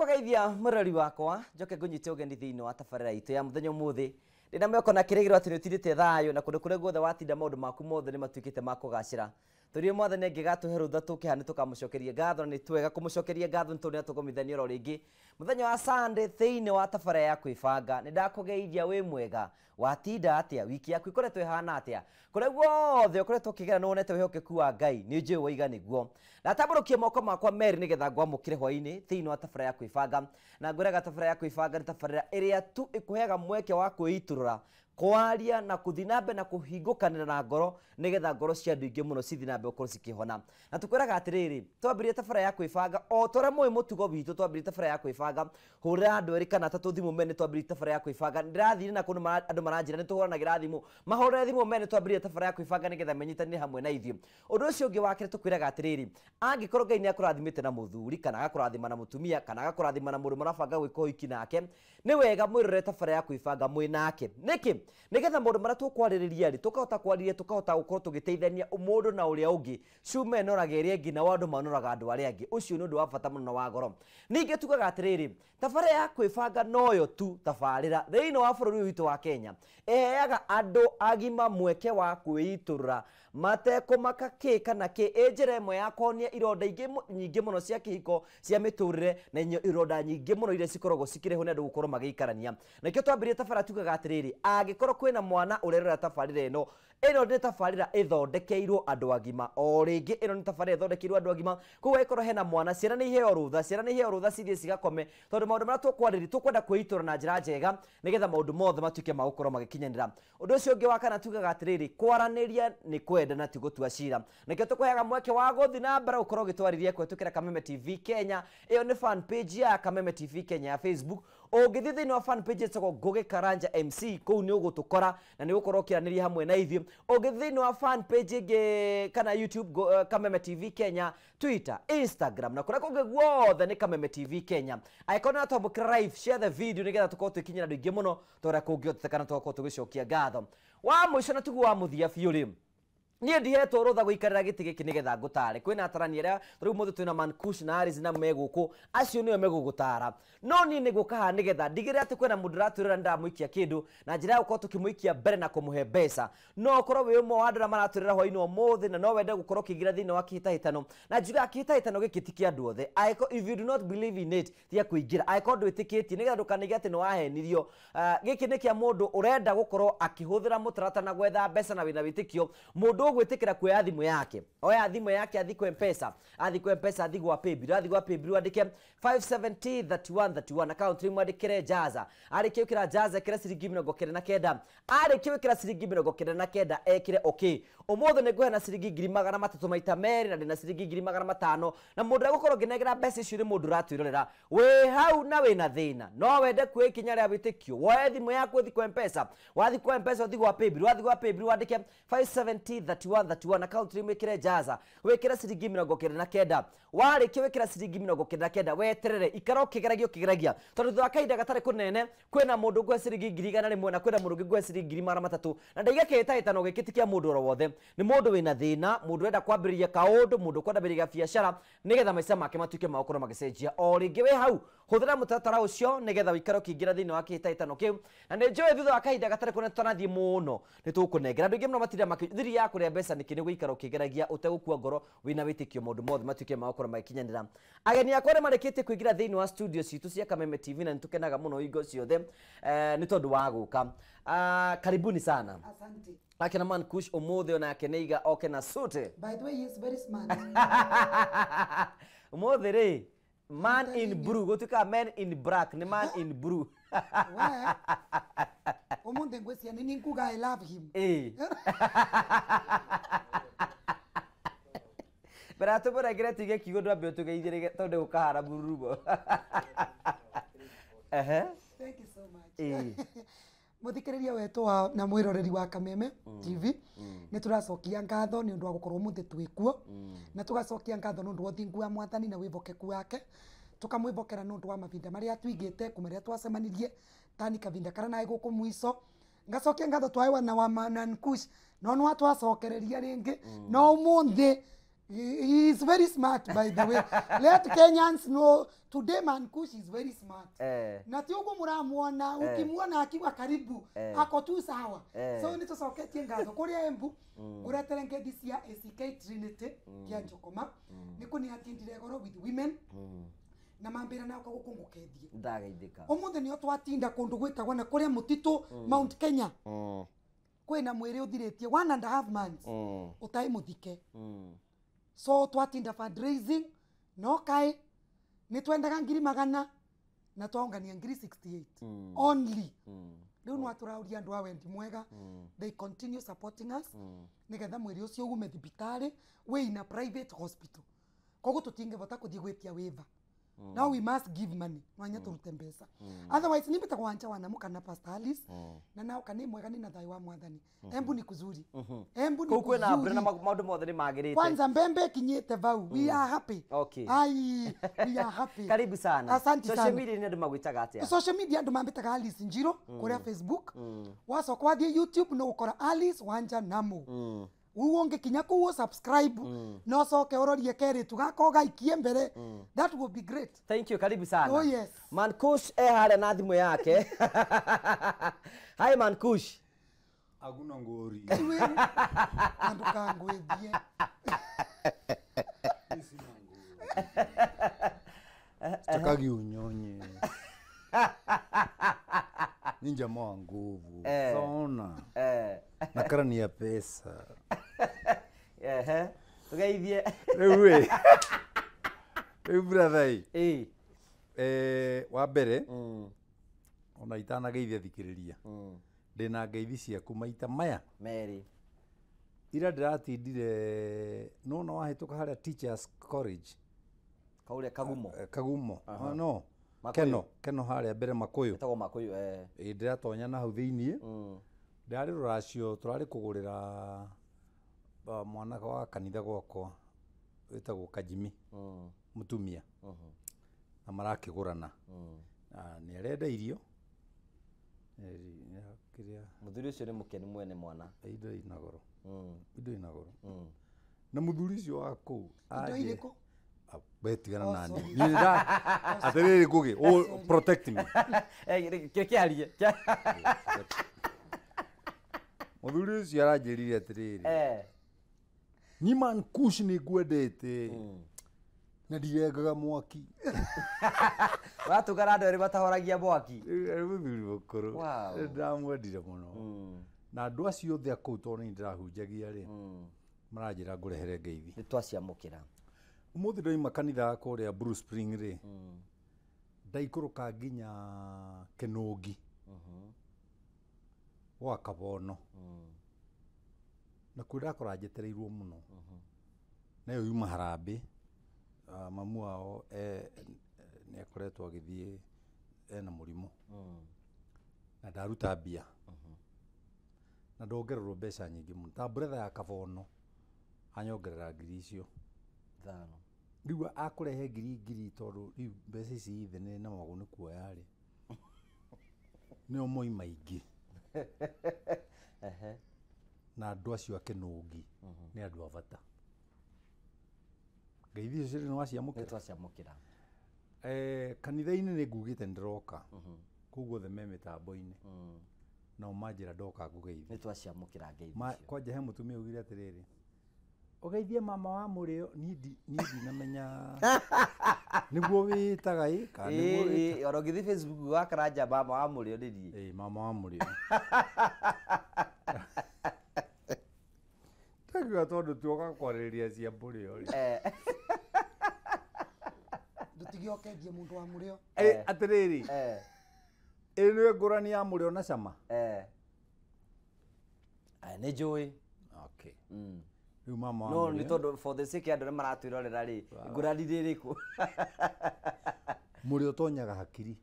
ndako geithia murori wakwa njoke ngunyite ugeni thiini wa tabarira itu ya muthenya muthi ndina mweko na kirigiro ati ni utirite thayo na kundu kuria guothe watinda maundu maku mothe ni matuikite makugacira turie mwathani ngigatuhe rutha tukiha ni tukamucokerie ngatho ni twega kumucokeria ngatho ni tondu ni atugomithania ro ringi muthenya wa sande thiini wa tabara ya kwibanga ni ndakugeithia wi mwega watinda atia wiki yaku ikoretwo hana atia kuria guothe ukoretwo ukigera ni wonete wihokeku wa ngai ni njui waiga niguo ndatamburukie moko makwa meri nigetha ngwamukire hwaini thiini wa tabara ya kwibanga na ngwiraga tabara ya kwibanga ni tabarira iria tu ikuheaga mweke wa kwiiturura kwaria na kuthi na mbere na kuhingukanira na ngoro nigetha ngoro cia andu ingi muno cithi na mbere ukorwo cikihona na tukwiraga atiriri twambirie tabara ya kwibanga o toria mwi mutugo witu twambirie tabara ya kwibanga hurira andu eri kana tatu thimu mene twambirie tabara ya kwibanga ndirathire na kundu andu maranjira ni tuhuranagira thimu mahurire thimu mene twambirie tabara ya kwibanga nigetha menyitanire hamwe na ithio undu ucio ungi wakire tukwiraga atiriri angikorwo ngai ni akurathimite na muthuri kana agakurathima na mutumia kana agakurathima na mundu marabanga gwika ũhiki nake ni wega mwĩrore tabara ya kwibanga mwĩ nake nĩkĩ nigetha maundu maria tukwaririria ri tukahota kwariria tukahota gukorwo tugiteithania mundu na uria ungi cuma ĩnoraga ĩrĩa ĩngĩ na wandu manoraga andũ arĩa angĩ ũcio nĩ ũndũ wa bata mũno na wa goro ningĩ tugaga atĩrĩrĩ tabarĩra ya kwĩbanga noyo tu tabarĩra thĩinĩ wa bũrũri witũ wa kenya eheaga andũ agima mweke wa ra matekå maka kä kana kä ä njä ra ä mwe ya kuonia ironda nyingä må no cia kä hiko cia mä tå rä re na ironda nyingä må no iria cikoragwo cikä cikärehwo nä andå gå korwo magä ikarania nakä o twambä tabarä tabaratugaga atä rä rä angä korwo kwä na mwana å rerera tabarä re ä no ĩno nĩ tabarĩra ĩthondekeirwo andũ agima o rĩngĩ ĩno nĩ tabarĩra ĩthondekeirwo andũ agima koguo ĩkorwo hena mwana ciana nĩ iheo rũtha ciana nĩ iheo rũtha cithiĩ cigakome tondũ maũndũ marĩa tũkwarĩrĩria tũkwenda kwĩitũra na njĩra njega nĩgetha maũndũ mothe matuĩke ma gũkorwo magĩkinyanĩra ũndũ ũcio ũngĩ wa kana tugaga atĩrĩrĩ kwaranĩria nĩ kwenda na ti gũtua cira nĩkĩo tũkũheaga mweke wa gũthiĩ na mbere gũkorwo ũgĩtwarĩria kũhetũkĩra kameme tv kenya ĩyo ni fanpage ya kameme tv kenya ya facebook ungithi thini wa fan page ĩtagwo ngũgĩ karanja mc kũu nĩ ũgũtũkora na nĩ gũkorwo ũkĩaranĩria hamwe na ithuĩ ũngithi thĩinĩ wa fan page ĩngĩ kana youtube go, uh, kameme tv kenya twitter instagram na kũrĩa kũngĩ guothe nĩ kameme tv kenya angĩkorwo nĩ twambũkĩra live share the video nĩgetha tũkorwo twĩkinyĩra andũ aingĩ mũno ta ũrĩa kũngĩhoteteka na tũgakorwo tũgĩcokia ngatho wa mũico na tiguo wa mũthia biũ rĩ niä ndihetwo rå tha gå ikarä ra gä tä gä kä nä getha ngå tare kwä na atarani arä a rä u må twä na mankush na aris na megå kå acio nä o megå gå tara no niä nä gå kaha nä getha ndigä rä atä kwä na må ndå ratwä rä ra nä ndamå ikia kä ndå na njä ra ya gå korwo tå kä må ikia mbere na kå må he mbeca no å korwo wä å mwe wa andå arä a maratwä rä ra hwainä må thä na no wende gå korwo kä gira thä inä wa kä hä tahätano na njugaga kä hä tahätano gä kä ti kä andå othe tia kå ingä ra angäkorwo ndwä tä kä tie nä getha ndå kanä ge atä nä wahenirio ah, gä kä nä kä a må ndå å renda gå korwo akä hå thä ra må taratara na gwetha mbeca na wä na wä tä kio må ndå no gwĩtĩkĩra kuoya thimũ yake oya thimũ yake athi kwa mpesa athi kwa mpesa athi gwa paybill athi gwa paybill andĩke 5703131 account rĩu mwandĩkĩre jaza arĩkia gwĩkĩra jaza ĩkĩre ciringi mĩrongo kenda na kenda arĩkia gwĩkĩra ciringi mĩrongo kenda na kenda ekĩre ok ũmũthĩ nĩ ngũhe na ciringi ngiri magana matatũ maita meri na na ngiri magana matano na mũndũ ũrĩa gũkorwo ngĩnengera mbeca icio nĩ mũndũ ũratwĩrorera wĩ hau na wĩna thĩna no wende kuoya ikinya rĩa wĩtĩkio woe thimũ yaku ũthi kwa mpesa wathi kwa mpesa ũthi gwa paybill wathi gwa paybill wandĩke 570 31 31 akaunti rä jaza wekira re njaza wä na kenda warä kia wä kä re ciringi na kenda weterere ikara å kä tondu kä geragia tondå thutha wa kahinda gatarä kå nene kwäna må ndå ngwe ciringi ngiri igana rä na kwäna må ndå ngä ngwe ngiri magana matatå na ndaiga kä hä tahä tano gä oro wothe nä må ndå wä na thä na må ndå renda kwambä rä ria kaå biacara nä maica make matuä ke magåkorwo magäcenjia o rä ngä hau hå thä ra må taratara å cio wa kä hä tahä na nä njå ä thutha wa kahinda gatarä kå nene tå tanathiä må no nä tå kå nengera ya kå uria mbeca niki ni guikara ukigeragia utegukua ngoro wina witikio maundu mothe matuike magakora magikinyanira ageni akwa ria marikitie ra thiini wa studio citu cia kameme tv na nitukenaga muno ingo ciothe eh, ni tondu wa guka ah, karibuni sana asante akena man kush umuthi ona iga oke na sute by the way he is very smart umuthi ri Man in blue. Gotuka man in black. Ni man in blue. Umuntu engwesiya nini nkuga I love him. Eh. Beratubura gira tige kigo ndwa byo tugeithire tondu gukahara bururubo. Eh. Thank you so much. Eh. muthikiriria wetu wa na mwiroreri wa kameme mm. tv mm. ni turacokia ngatho ni ndå wa må muthi twikuo mm. na tugacokia ngatho ni undu wa uthingu wa mwathani na wivokeku wake tukamwivokera ni ndå wa mabinda mavinda maria rä a twacemanirie tani kabinda kara kå guku mwico ngacokia ngatho twaiwa na wa manankush no nwa twacokereria ringi mm. no umuthi He, is very smart by the way let kenyans know today mankush is very smart eh. na ti huku muramwona eh. ukimwona akiwa karibu eh. ako tu sawa eh. so nitucoketie ngatho kuria embu mm. uretere ngedi cia ack trinity mm. kia njukuma mm. nikuniatindire goro with women mm. na mambira na ko kungu kedie ndageithika umuthe nio twatinda kundu gwikagwa wana kuria mutitu mm. mount kenya mm. na mwereo uthiritie one and a half months mm. utai muthike mm so twatinda fundraising no nä twendaga ngiri magana na twaungania ngiri 68 mm. only hmm. rä u nä hmm. watå ria andå a wendi mwega hmm. they continue supporting us nä getha mwä å cio ume thibitarä wä ina private hospital koguo tå tingä bota kå thiä gwä tia wä mm. now we must give money nwanya turute mm. mm. otherwise nimbita kwancha wanamuka na pastor Alice mm. na nao kani mwega ni na wa mwathani mm -hmm. embu ni kuzuri mm -hmm. embu ni kuzuri na brena maundu mothe ni magirite kwanza mbembe kinyete vau mm. we are happy okay ai we are happy karibu sana asante sana media ni magwitaga atia social media andu mambitaga Alice Njiro mm. korea Facebook mm. waso kwathie YouTube no ukora Alice wanja namu mm u ungi kinya kuu usubscribe mm. na ucoke urorie keritu gako gaikie mbere mm. that will be great thank you karibu sana oh, yes. mankush eharia na thimũ yake hi mankush aguna ngori andu kangwithie takagi unyonye ni jamaa wa nguvu eh. eh. na karani ya pesa ehe tugeithie rĩu rĩu burathai eh, wa mbere mm. ona itanageithia ria mm. ndä na ngeithi ciaku maita maya merĩ ira ndiratindire nona wahĩtũka harĩa teachers college a kagumo eh, kagumo uh -huh. no keno keno harä a mbere makuyu etagwo makuyu eh ndä ratonya na hau thiini mm. ndä rarä rå racio tå rarä kå gå rä ra mwanaka wa kanitha gwakwa wä kajimi mutumia mm. mm-hmm. na marakä gå rana mm. nä arenda irio muthuri ucio ni mukeni mwene mwana indo inagoro mm indo inagoro mm na muthuri ucio wako kuu indo iriko betigana nanjye nyirira atarere guge oh protect me kire kiarie muthuri ucio aranjĩrire atĩrĩrĩ niman kush nĩ ngwendete na ndirengaga mwaki watũgana andå erĩ matahoragia mwaki må må thuri kå rå mũkũrũ ndamwendire no na andå acio othe a kũu tondũ nĩ ndĩrahunjagia rĩ maranjĩra ngũrehere ngeithi kä ra umuthi ndoima kanitha kuria Blue Spring ri mm. ka nginya ngi gwa kabono na kuo ndakora njetereirwo muno yo yuma uh, mamu wao e, nä akoretwo agä ena må rimå mm. na ndaruta mbia mm-hmm. na ndongererwo mbeca nyingä må no ta mbretha ya kabono anyongerera ngiri icio thano rĩu akũrehe ngiri ngiri tondũ rĩu mbeca ici ithe nĩ na magå nĩ kuoya rĩ nĩo moi maingĩ na andũ acio nå mhm. nĩ andũ a bata ngeithi icio kä ra kanitha-inĩ nĩ ngugĩte nĩ ndĩroka mhm. koguo othe me mĩtambo-inĩ mhm. nao manjĩra ndoka ngũgeithia nĩ twaciamũkĩra ngeithi kwanja he mũtumia ugire atĩrĩrĩ ugeithie mama wa murio nidi ndi na menya namenya niguo witaga i ka niguo witaga ona ngithi facebook wa karanja mama wa murio nidi ndi eh mama wa murio tagiwa tondu tuoka kwariria cia murio ri eh ndutigiokengie mundu wa murio eh atiriri eh ä nä ngårani ya må rä o na cama nä njå ä no nä tondå for the sake andå arä maratwä rorera rä ngårani rä rä kå må rä å tonyaga hakiri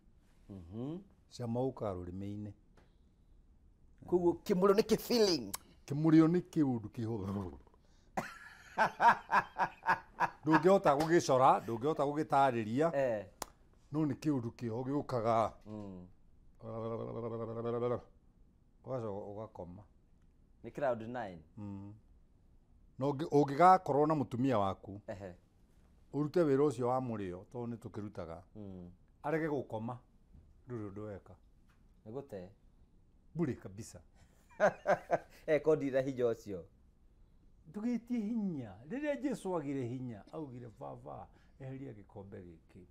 mm-hmm. cama å kaga rå rä mä-inä koguo kä må rä nä kä kä må rä nä kä å ndu kä hå ndå ngä hota gå gä cora ndå ngä hota gå gä tarä ria eh. no nä kä å ndu kä ho gä å kaga å mm. gacoka å gakoma nä no ungigakorwo na mutumia waku ehe urute wira ucio wa murio to ni tukirutaga mm. arege gukoma nduri undu weka nigute buri kabisa kodi ra hinya ucio tugiti hinya rire jesu agire hinya augire baba eheria gikombe giki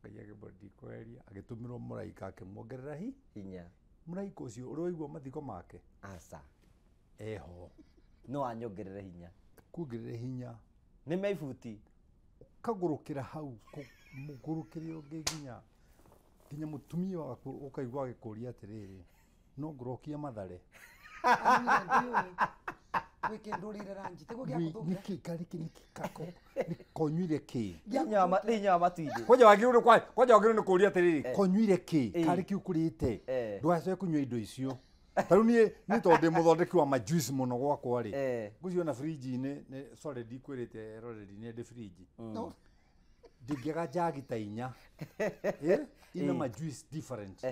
ngai agimandikoeria agitumirwo muraika akimwongerera hi hinya muraika ucio uroigwa waigua mathiko make asa eho no anyongerere hinya kuongerere hinya nä meibuti ukagå rå kä ra hau gå rå kä re å ngä nginya må tumia waku å kaigua agä kå ria atä rä rä no ngå rokie mathare niki kariki niki kako konyuire ki nyama matwinde kwaja wagiru kwaja wagiru ni kuria atiriri eh. konyuire ki eh. kariki ukurite eh. ndwacoe kunywa indo icio ta rä u nä tondä må thondeki wa majuici eh. må mm. no gwakwa rä ngå ciona frinji-inä ndikwä rä te roreri-inä ndä frinji ndingäaga njagi ta inya eh? Eh. ina majuice different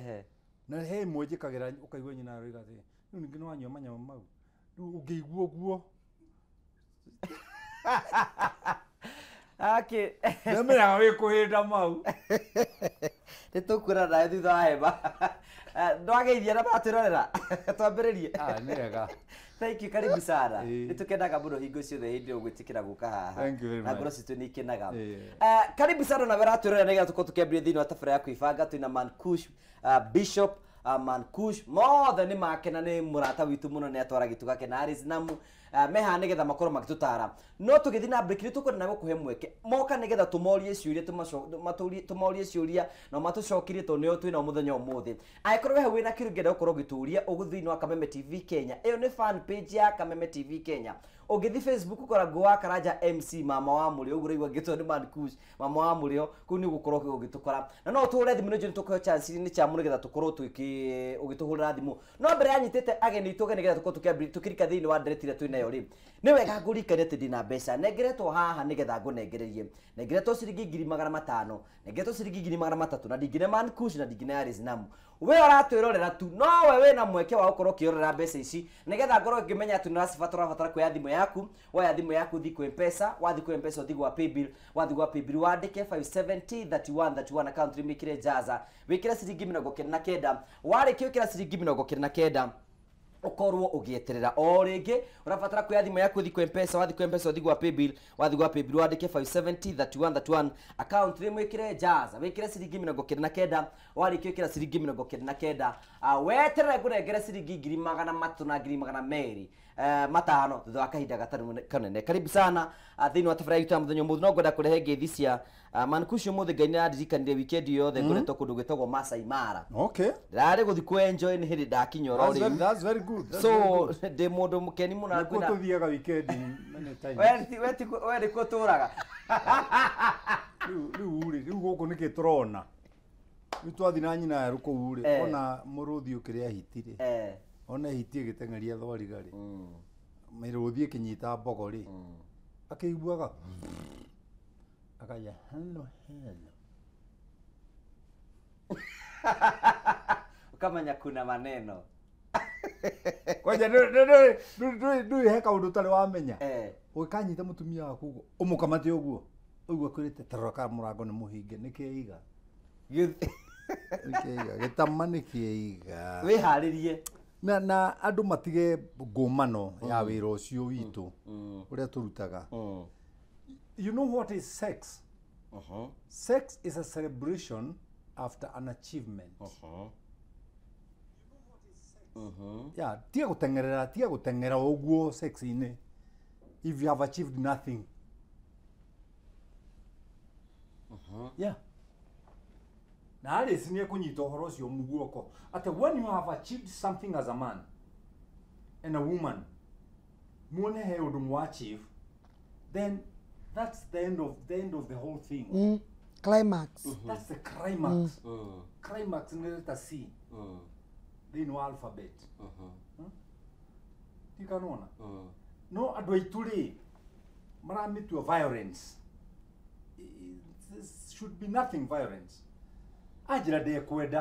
na he mwe njä kagä ra å kaigua nyina rå iga rä u ningä nä wanyua manyama mau rä u å ngä igua guo nä menyaga wä kå hä nda mau nä tå kuona nawe thutha wa hema eh, no na matwä rorera twambä rä rienega ah, nä tå kenaga må no hingo ciothe hä ndä å gwä tä kä ra gå ka haha na ngoro citå nä ikenaga eh, karibu sana nawe ratwä rorera nä getha tå korwo tå kä ambä rä thä inä wa tabara ya kwä banga twä na mankush eh, bishop Uh, mankush mothe nä makena nä må rata witå må no nä atwara gä tå gake na arisnamu meha nä getha makorwo magä tå tara no tå gä thiä na breki tå kwenda na gå kå he mweke moka nä getha tå morie ciå tå morie ciå ria na matå cokirie tondå nä o twä na må thenya å må thä angä korwo hau wä na kä rå ngä gå korwo gä tå ria å gå thä inä wa kameme tv kenya ä yo nä fan page ya kameme tv kenya ungithi facebook ukoragwo wa karanja mc mama wa mũrĩo ũguo ũraigua ngĩtwo nĩ mankush mama wa mũrĩo kũu nĩ ũgũkorwo ũgĩtũkora na no tũhũre thimũ nĩnjũ nĩtũkũheo chance-inĩ ciamu nĩgetha tũkorwo tũkĩ ũgĩtũhũrĩra thimũ no mbere yanyitĩte ageni itũge nĩgetha tũkorwo tũkĩrika thĩinĩ wa ndereti ĩrĩa twĩnayo rĩ nĩ wega ngũrikane atĩ ndĩna mbeca nengeretwo haha nĩgetha ngũnengererie nengeretwo ciringi ngiri magara matano nengeretwo ciringi ngiri magara matatũ na ndingine mankush na ndingine arĩcinamu we ũratwĩrorera tu nowe na mweke wa gũkorwo ũkĩrorera mbeca ici nĩgetha ngorwo ngĩmenya atĩ nĩũracibatara ũrabatara kuoya thimũ yaku woya thimũ yaku thi kwa mpesa wathi kwa mpesa ũthi gwa paybill wathi gwa paybill wandĩke 5703131 account wĩkĩre jaza wĩkĩre ciringi mĩrongo kenda na kenda warĩkia wĩkĩra ciringi mĩrongo kenda na kenda ukorwo ugieterera o ringi urabatara kuya thimu yaku thi mpesa wathi kwa mpesa uthi gwa paybill wathi gwa paybill wandike 5703131 account ri mwikire jaza wikire ciringi mirongo kenda na kenda warĩkia kira ciringi mirongo kenda na kenda uh, weterere ngũnengere ciringi ngiri magana matũ na ngiri magana meri Eh, matano thutha wa kahinda gatari kanene karibu sana ah, thiini wa tafari ya muthenya muthi no ngwenda kurehe ngeithi cia ah, mankushi muthi ngai nĩrandirikanirie wikendi yothe mhm. ngoretwo kũndũ gwĩtagwo Masai Mara okay ndararĩ gũthiĩ kwenjoy nĩ hĩndĩ ndakinya oro rĩu that's very good so ndĩ mũndũ mũkeni mũno na kwĩna tũthiaga wikendi we nĩ kuo tũraga rĩu rĩ rĩu gũkũ nĩkĩ tũrona rĩu twathi na nyina yarũ kũu rĩ eh. ona mũrũthi ũkĩrĩa hiti rĩ eh ona hitie gitengeria thwariga mm. ri kä nyita mbogo ri mm. iguaga akaya hello hello ukamenya kuna maneno kwanja ndui he kaundu tarä wamenya ukanyita eh. mutumia waku uguo umukamate uguo uguo kwirite taroka murango ni muhinge nikiiga wä harä rie na na andå matige ngåmano ya wä ra å cio witå å rä you know what is sex uh -huh. sex is a celebration after an achievement uh -huh. Uh -huh. yeah, tiga gå tengerera tiga gå tengera if you have achieved nothing uh -huh. yeah na Alice nä ekå horo å cio mu guoko when you have achieved something as a man and a woman muone he å ndå mwa achieve then that's the end of the end of the whole thing mm. climax mm -hmm. that's the climax mm. mm. climax nä leta c thä inä wa alphabet mm-hmm. hmm? tikanona mm. no andå aitå rä maramätua violence It, should be nothing violence anjira ah, ndekwenda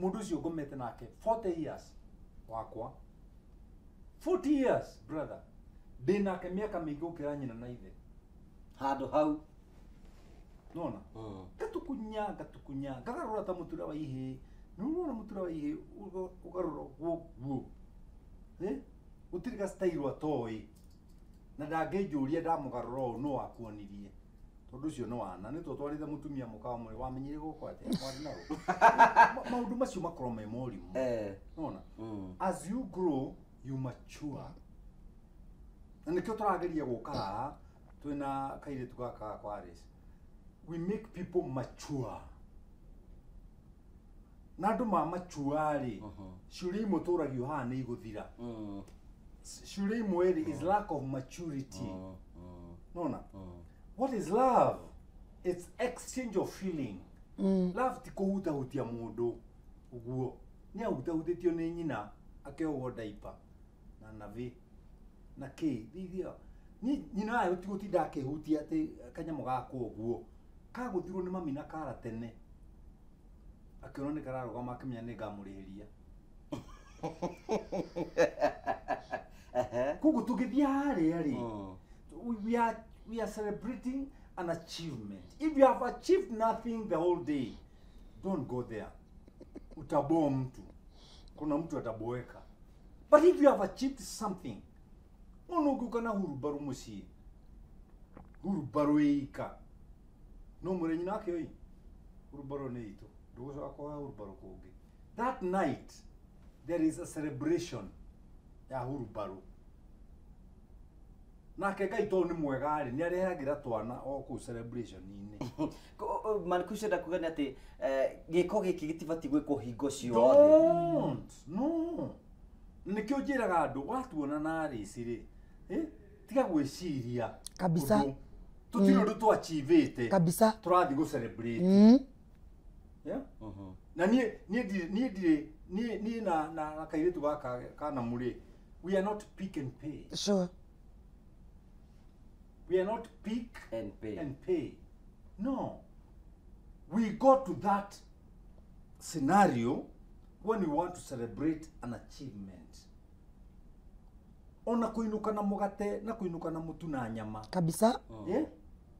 mundu ucio ngomete nake 40 years wakwa nake years brother mä ingä gå kä ra nyina na handå hau nona mm. ngatukunya mm. ngagarå ra ta tura wa ihĩ må tura wa ihĩ ũgarũra guo gũtirĩ ga style atoĩ na ndangĩnjũria ndamũgarũra ũũ no wakuonirie tondu ucio ni wana ni tutwarite mutumia mukawa mwiri wamenyire guko mwari maundu macio makorwo me morimu eh. mm. as you grow you mature na nikio turageria guka haha twina kairitu gaka kwa Aris we make people mature na andu ma mature ri uh-huh. ciuria imwe ragio haha igå thira mm. ciuria imwe is uh-huh. lack of maturity uh-huh. nona what is love it's exchange of feeling mm. love ti kũhutahutia mũndũ ũguo nĩ ahutahutĩtio nĩ nyina akeogo daipa na navi na kä thithia ni nyina ayo ti gũtinda akĩhutia atĩ kanyamũ gakwo ũguo kagũthirwo nĩ mami na kara tene akĩona nĩ kararũgama akĩmenya nĩ ngamũrĩhĩria koguo tũgĩthiĩ harĩa rĩ mm. we are we are celebrating an achievement. If you have achieved nothing the whole day, don't go there. Utaboa mtu, kuna mtu ataboeka. But if you have achieved something, onogukana hurubaru musie hurubaru ika no murenyi nake oi hurubaru ne itu ndugucoka kuhoya hurubaru kungi that night there is a celebration ya hurubaru nake ngai to nä mwega rä nä arehagä ra twana o kå inä marä cenda kuga nä atä gä ko gä kä gä tibatiĩ gwä kwo hingo ciothe nä kä å njä raga andå watuona na rä ci rä tiga gwä ciria kabica tå tirä å ndå twachivä te kabica tå rathiä gå na niä ndirä niä na kairä tu gaka kanamå rä we are not pick and pay sure We are not pick and pay. and pay. No. We go to that scenario when we want to celebrate an achievement. Ona kuinuka na mugate na kuinuka na mutu na nyama. Kabisa. Yeah?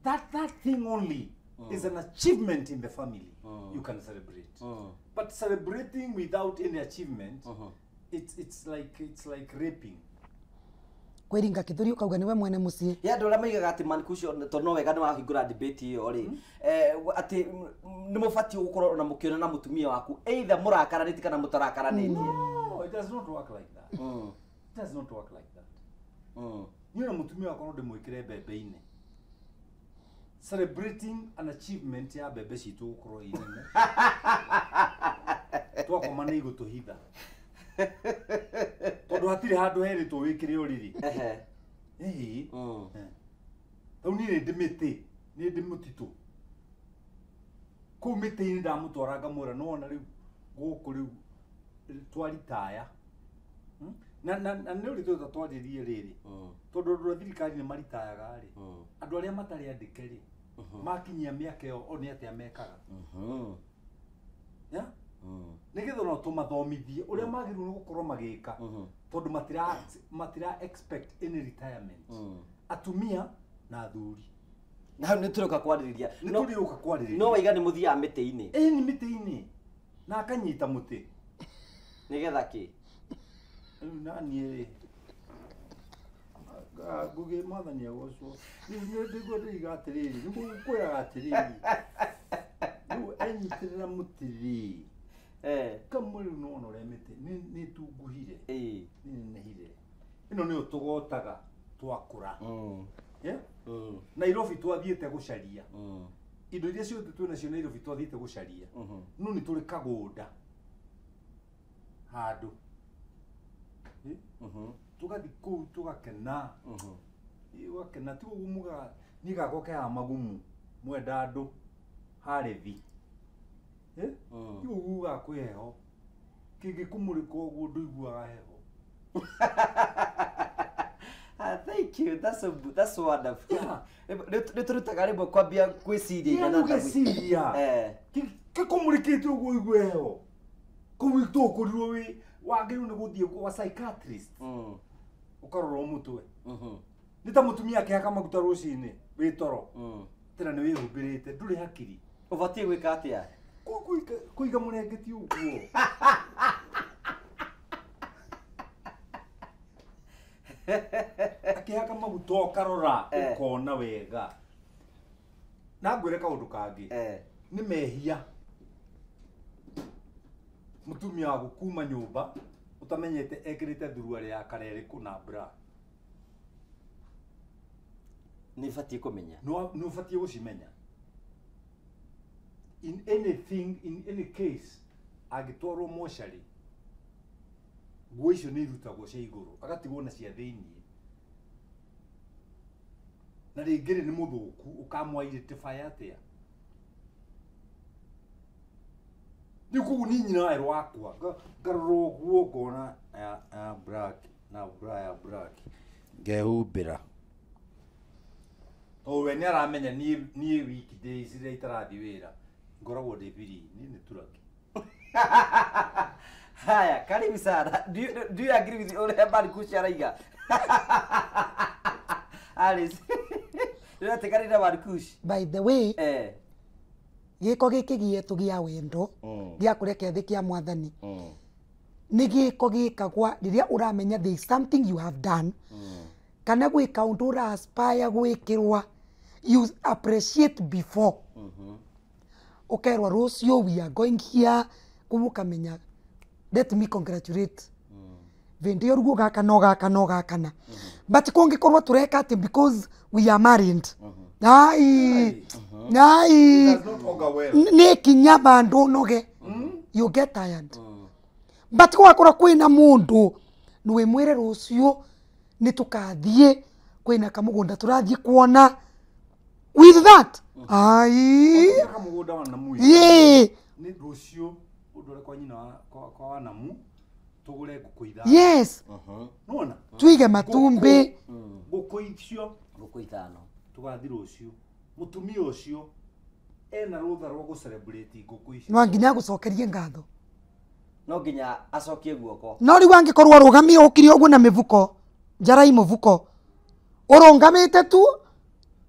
That that thing only oh. is an achievement in the family. Oh. You can celebrate. Oh. But celebrating without any achievement, uh -huh. it's it's like it's like raping kwiringa ringa ukauga niwe mwene må ya ndora arä a maigaga atä mankucio tondå no wega nä wahingura debate iyo ri hmm. eh ati ni mufati batiä na mukiona na mutumia waku either murakara må kä ona na må tumia waku eitha må rakaranä ti kana må tarakaranä tie niä na må tumia wakorwo mutumia mwä ndo mwikire bebe ine celebrating an achievement ya bebe citå gå korwo inene twakoma nä igå tondå hatirä handå herä two wä kä rä å riri ähä mm. tau nä ndä mä tä nä ndä må titå kå u mä tä-inä ndamå twara mwä ra nona rä u gå kå rä u twaritaya hmm? na nä å rä twä twarä rä rä tondå andå a thirikari nä maritayagarä mm. andå arä a matarä andä ke rä mm-hmm. makinyia mä aka ä yo o nä atä a mekaga mm-hmm. Mm. nä getha ona tå mathomithie å rä mm. a magä nä gå korwo magä ka mm-hmm. tondå matira, mm. atumia na athuri na nä tå rä å ka kwarä rä ria nä tå rä å ka kwarä rä no waiga nä må thiaga mä tä-inä ä nä mä tä-inä na akanyita må tä nä getha kä rä naniä rä ngugi mwathani agocwo ndigwo ndiriga atä rä rä nä må kwä raga atä rä rä rä u enyitä rä ra må tä rä kamwe rä u nona å rä a mä tä tunguhire eh. nä nenehire ä no nä å tå gotaga twakå ra mm. eh? mm. nairobi twathiä te gå caria mm. indo iria ciothe twä nacio nairobi twathiä te gå caria mm-hmm. no ni tå rä kagå nda handå eh? mm-hmm. tugathi kuu tugakena ugakena mm-hmm. ti gugu muga ya magumu mwenda andu thi å eh? hm. ũguo gũgakwĩ heho kĩngĩkumũrĩka ũguo ndũiguaga heho Ah, thank you. That's a, that's wonderful. Eh, nä tå rutaga rä mwe kwambia gwä ciriageciria gä eh. kå må rä kä te å guo igue heho kå tå kå rirwo wä wangä rä u nä gå thiä gwa å hm. karora å må twe mhm. nä ta må tumia akä haka maguta rå ciinä wä toro hm. tena nä wä hå mbä rä te ndå rä hakiri å batiä gwä ka atä a kũiga mũrengeti ũguo akĩhaka maguta ũkarora ũkona eh. wega na ngwĩre kaũndũ kangĩ eh. nĩ mehia mũtumia waku kuma nyũmba ũtamenyete ekĩrĩte thuruarĩ ya karerĩkũ na bra nĩ batiĩ kũmenya nĩ ũbatiĩ gũcimenya in anything in any case agitwarwo mocarĩ nguo icio nĩ irutagwo cia igũrũ agatigwo na cia thĩiniĩ na rĩngĩrĩ nĩ mũthũku ũkamwairĩtĩbaya atĩa rĩu koguo ni nyina waĩ rwakwa ngarora ũguo ngona ya black na bra ya black gehubira tondũ we nĩ aramenya niĩ weekdays iria itarathi wĩra ngoragwo ndĩ biri-inĩ nĩ turaki haya karibu sana do you agree with rä marikuci araiga alice a marikuci by the way eh gĩko gĩkĩ gĩetũ gĩa wendo mm. gĩa kũrekia thĩ kĩa mwathani mm. nĩ gĩko gĩkagwa rĩrĩa ũramenya rä is something you have done mm. kana gwĩka ũndũ ũra aspire gwĩkĩrwa you appreciate before mm -hmm ukerwa rose yo we are going here kumukamenya let me congratulate mm. vindi yo rugo no gaka na but kongi kungikorwo tureka ati because we are married mm-hmm. nai mm-hmm. nai ne kinyaba bandu noge mm-hmm. you get tired mm. but kwa gwakorwo kwina mundu nwi mwire rucio ni tukathie kwina kamugunda turathie kuona with that mm -hmm ai ni rucio kwa nyina kwa namu tugure nona uh-huh. twige matumbi nguku mm. icio tugathi rucio mutumia ucio ena rutha rwa gå celebrate ngåkå no nginya agå cokerie ngatho no nginya acokie guoko no rä u angä korwo rå gamä å kire å guo na mä buko njarai må buko å rå ngamä te tu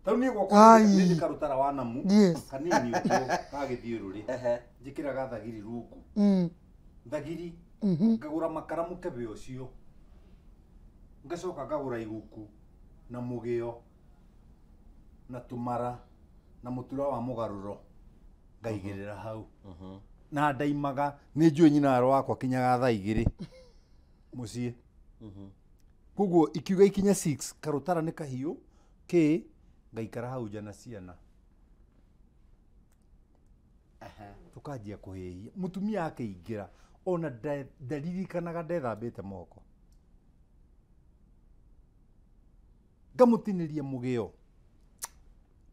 tau niä gwoknä ndä karå wa namu kanini å guo gagäthiå rå rä njä kä raga thagiri rungu mm. thagiri mm-hmm. ngagå ra makara må kebe å cio ngacoka ngagå ra iguku na må gä o na tå mara na må tura wa må garå ro ngaigä rä ra mm-hmm. hau mm-hmm. na ndaimaga nä njå nyinaro wakwa kinyaga thaa igä rä må ciä koguo ikiuga ikinya karå tara nä kahiå kä ngaikara hau nja na ciana tukanjia akä mutumia ra ona ndaririkanaga te moko gä o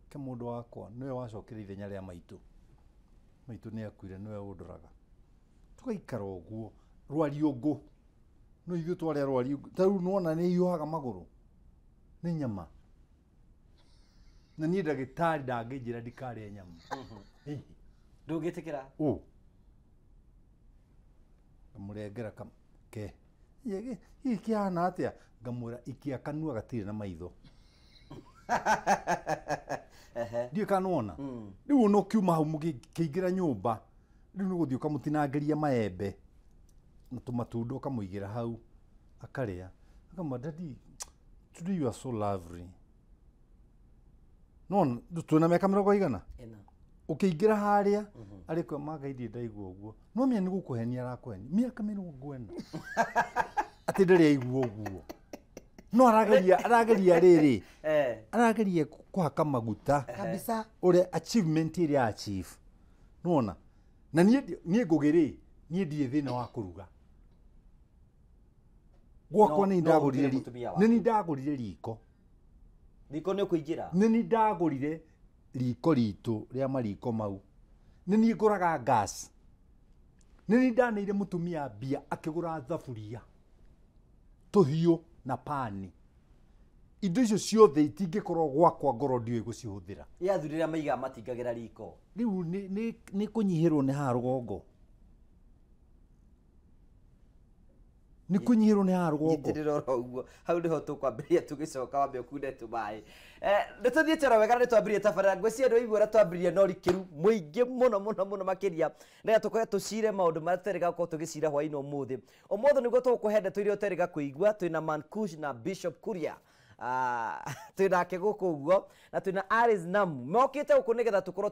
ke ndå wakwa niwe wacokire ithenya ria maitu maitu nä akuire å guo rwari å ngå no twarä a rwariungu ta rĩu nona haga magå rå nä nyama na niä ndagätarä ndangä njä ra ndikarä nyamå ngä tä kä ra ngamå rengera ke hihi kä hana atä a ngamå ra ikä akanua gatirä na maitho ndiä kanwona hmm. rä u no kiuma hau kä ingä ra nyå mba rä u nä gå thiä å kamå tinangä maembe na tå matunda å kamå igä ra hau akarä a akamwa dadi today you are so lovely Mhm. no twina mä aka mä rogo igana å kä ingä ra harä a arä kwe magaithie guo no mia ni gå kå henia arakå henia mä aka mä rongo ena atä ndarä aigua å guo no arageria arageria riri eh. arageria kuhaka maguta eh. kabisa ure achievement iri achieve nona na nie nie ngugiri nie ndie thina wa kuruga gwakwa ni ndagurire ni ni ndagurire riko riko nä å kå ingä ra nä nä ndagå rire riko ritå rä a mariko mau nä niä ngå raga gas nä ni ndanä ire må tumia mbia akä gå ra thaburia tå hiå na pani indo icio ciothe itingä korwo gwakwa ngoro ndiå ä gå cihå thä ra yathurä rä a maiga matingagä ra riko rä u nä kå nyihä rwo nä haha rå gongo nä kå nyihä rwo nä ya rå gongo rora å hau nä ho tå kwambä rä ria tå gä wambe å kunde tå maä eh, nä tå thiä te tera wega na nä twambä rie tabarä ngwä cia ndå iguora twambä rie na å rikä ru må ingä må no må no må no makä ria nä tå koe tå cire maå ndå marä a twerä ga korwo tå gä cira hwainä å må thä å må thä nä guo tå gå kå he ndetå iria å terä ga kå igua twä na mankush na bishop kuria Ah, twä nake gå kå guo na twä na mokä te gå kå nä getha tå korwo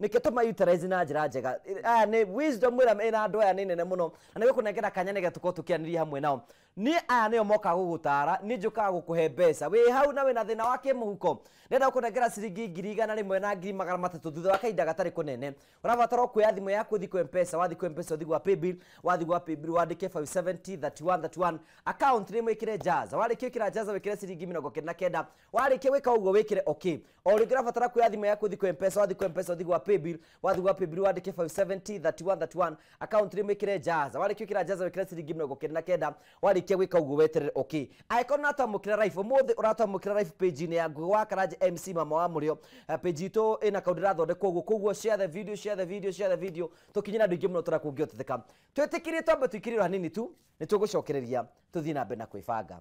nä kä tå mautilize na njä ra njega aya nä wisdom ä na andå aya nä nene må no na nä gå kå nengera kanya nä getha tå korwo tå kä anä hamwe nao ni aya nio moka gugutara ni njukaga gukuhe mbeca wi hau na wina thina wa kimuhuko ndenda kunengera ciringi ngiri igana mwe na ngiri magana matatu thutha wa kahinda gatarĩ kũnene ũrabatara ya thimũ yaku thiku mpesa wathi ku mpesa ũthi wa paybill wathi gwa paybill wandĩke 5703131 account nĩ mwĩkĩre jaza warĩkia wĩkĩra jaza wĩkĩre ciringi mĩrongo kenda kenda warĩkia wĩka ũguo wĩkĩre ok o rĩngĩ ũrabatara ya thimũ yaku thiku mpesa wathi ku mpesa ũthi wa paybill wathi gwa paybill wandĩke 5703131 account nĩ mwĩkĩre jaza warĩkia wĩkĩra jaza wĩkĩre ciringi mĩrongo kenda kenda warĩkia rĩkia gwĩka ũguo weterere okay angĩkorwo nĩwatamũkĩra live ũmũthĩ ũratamũkĩra live page-inĩ ya ngugi wa karanja mc mama wa mũrĩo eh, page itũ ĩna kaũndũ ĩrathondekwo ũguo koguo share the video share the video share the video tũkinyĩra andũ aingĩ mũno tũra kũngĩhoteteka twĩtĩkĩrie twambe tũikĩrĩrwo hanini tu nĩtũgũcokereria tũthiĩ na mbere na kwĩbanga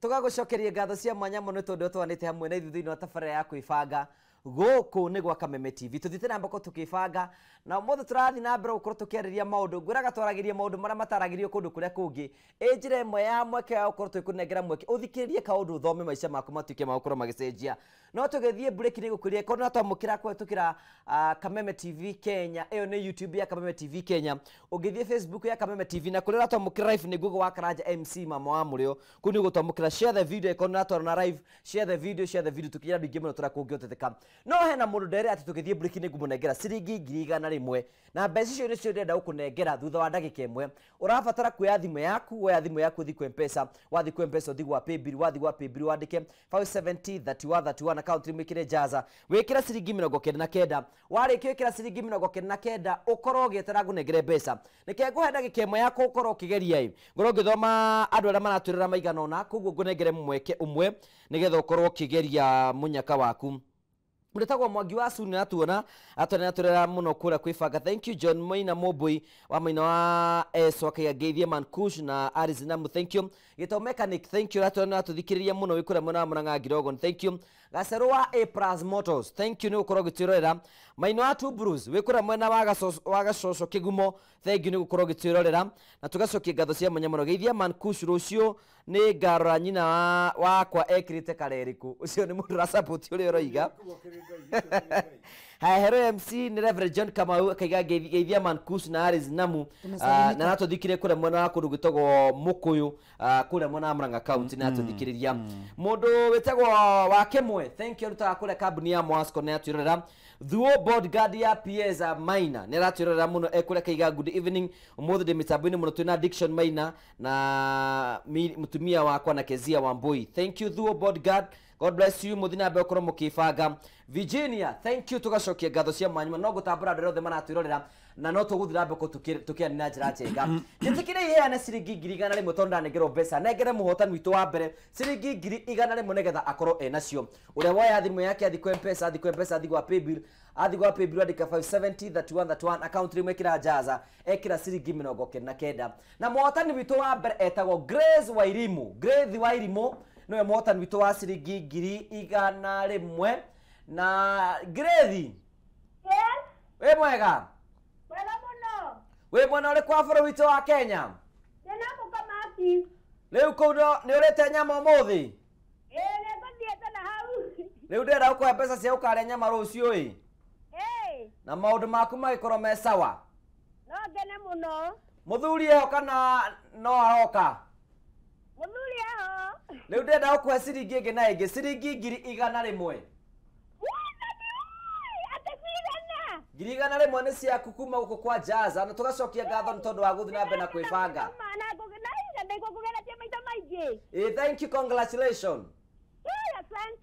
cokeria ngatho cia mwanya muno twanä te hamwe na ithuthä inä wa tabara ya banga gå nä gwa kameme tv tå thiä nambako tå na måthä tå na mbere gå korwo tå kä arä ria maå ndå ngå rä gatwaragä ria maå ndå marä a ya mweke ya gå korwo twä kå mweke å thikä rä rie kaå ndå maku matuä ma gå korwo magä cenjia no tå gä thiä mburä ki nä gå kä ria korwo na twamå kä ra kameme tv kenya ä yo youtube ya kameme tv kenya å ngä facebook ya kameme tv na kå rä a ratwamå live ni google wa karanja mc mama wa må kuni o kå u nä share the video korwo nä ratwarana live share the video share the video tå kä ra andå ingä må no no hena må ndå ndere atä tå gä thiä mburiki nä ngå må nengera ciringi ngiri igana rä na mbeca icio nä cio ndä enda gå kå nengera thutha wa ndagä ka ä mwe å rabatara kuoya thimå yaku woya thimå yaku thi kwä mpesa wathi kwä mpesa thi gwa paybill wathi gwa paybill wandĩke 5703131 account rä mwä jaza wä kä ra ciringi mä rongo kenda na kenda warä kä wä kä ra ciringi mä rongo kenda na kenda å korwo å gä etera ngå nengere mbeca nä ke ngå he ndagä ka ä mwe yaku å korwo å kä geria ä ngorwo ngä thoma andå arĩa maratwä rä ra maigana ona koguo ngå nengere mweke ũmwe nä getha å korwo å kä geria må nyaka waku muretagwo mwangi wa cuni natuona atwana atwirera muno kura kwibanga thank you john moina mobui wa moina wa s wakaiga geithie mankush na arizinamu thank you gito mechanic thank you ratwona natuthikiriria muno wikura muna wa muranga ngirogon thank you gacerå wa a e plus motors thank you ni gukorwo gitwirorera maino wa two bruce wikura mwena wa gacoco kigumo thank you ni gukorwo rorera na gacokia ngatho cia munya muno geithia mankush cio nä ngarora nyina wakwa ekirite kareriku ucio ni mundu rä a å roiga haya hero mc nä reverend john kamau akaiga geithia mankus na aris namu uh, na natåthikire kå rä mwena wa kå ndå gä tegwo må kå yå kå rä a mwena wa må ranga kaunti hmm. na atå thikä rä ria må hmm. ndå wä tegwo wa kä mwe rutaga kå rä a kambuni ya mwasco nä atwä rorera thuo bodyguard ya pieza maina nä aratwä rorera må no ekå rä a kaiga good evening må thä ndä mä tambo-inä må no twä na diction maina na må tumia wakwa na kezia wambui thank you thuo bodyguard god bless you muthina mbe ukorwo mukibanga virginia thank you tugacokia ngatho cia mwanyuma no gutambura andå rä othe maratwirorera na no tuguthira mbeko tukianina njira njega njitikire mm-hmm. iheane ciringi ngiri igana rĩmwe tondũ ndanengerwo mbeca nengere mũhotani witũ wa mbere ciringi ngiri igana rĩmwe nĩgetha akorwo enacio ũrĩa woya thimũ yake athi kwa mpesa athi kwa mpesa athi gwa paybill athi gwa paybill andĩka 5703131 account rĩmwe ĩkĩra jaza ekĩra ciringi mĩrongo kenda kenda na mũhotani witũ wa mbere etagwo grace wairimu grace wairimu niwe muhotani witå wa ciringi ngiri igana mwe na ngirĩthi wĩ mwega mwega mũno wĩ mwena ũrĩkũ wa bũrũri witũ wa kenya nä å rä te nyama ũmũthĩ rĩu ndĩrenda gũkũhe mbeca cia a nyama ciå ä na ndå maku magĩkorwo me sawa no ngene mũno mũthuri eho kana no aroka mũthuri eho rä u ndenda gå kå ciringi ä ngä na ä ngä ciringi ngiri igana rä mwe ngiri igana rä mwe nä ciaku kuma gå kå kwa jaza na tå gacokia ngatho nä tondå wa gå thiä na mbere na kwä banga thank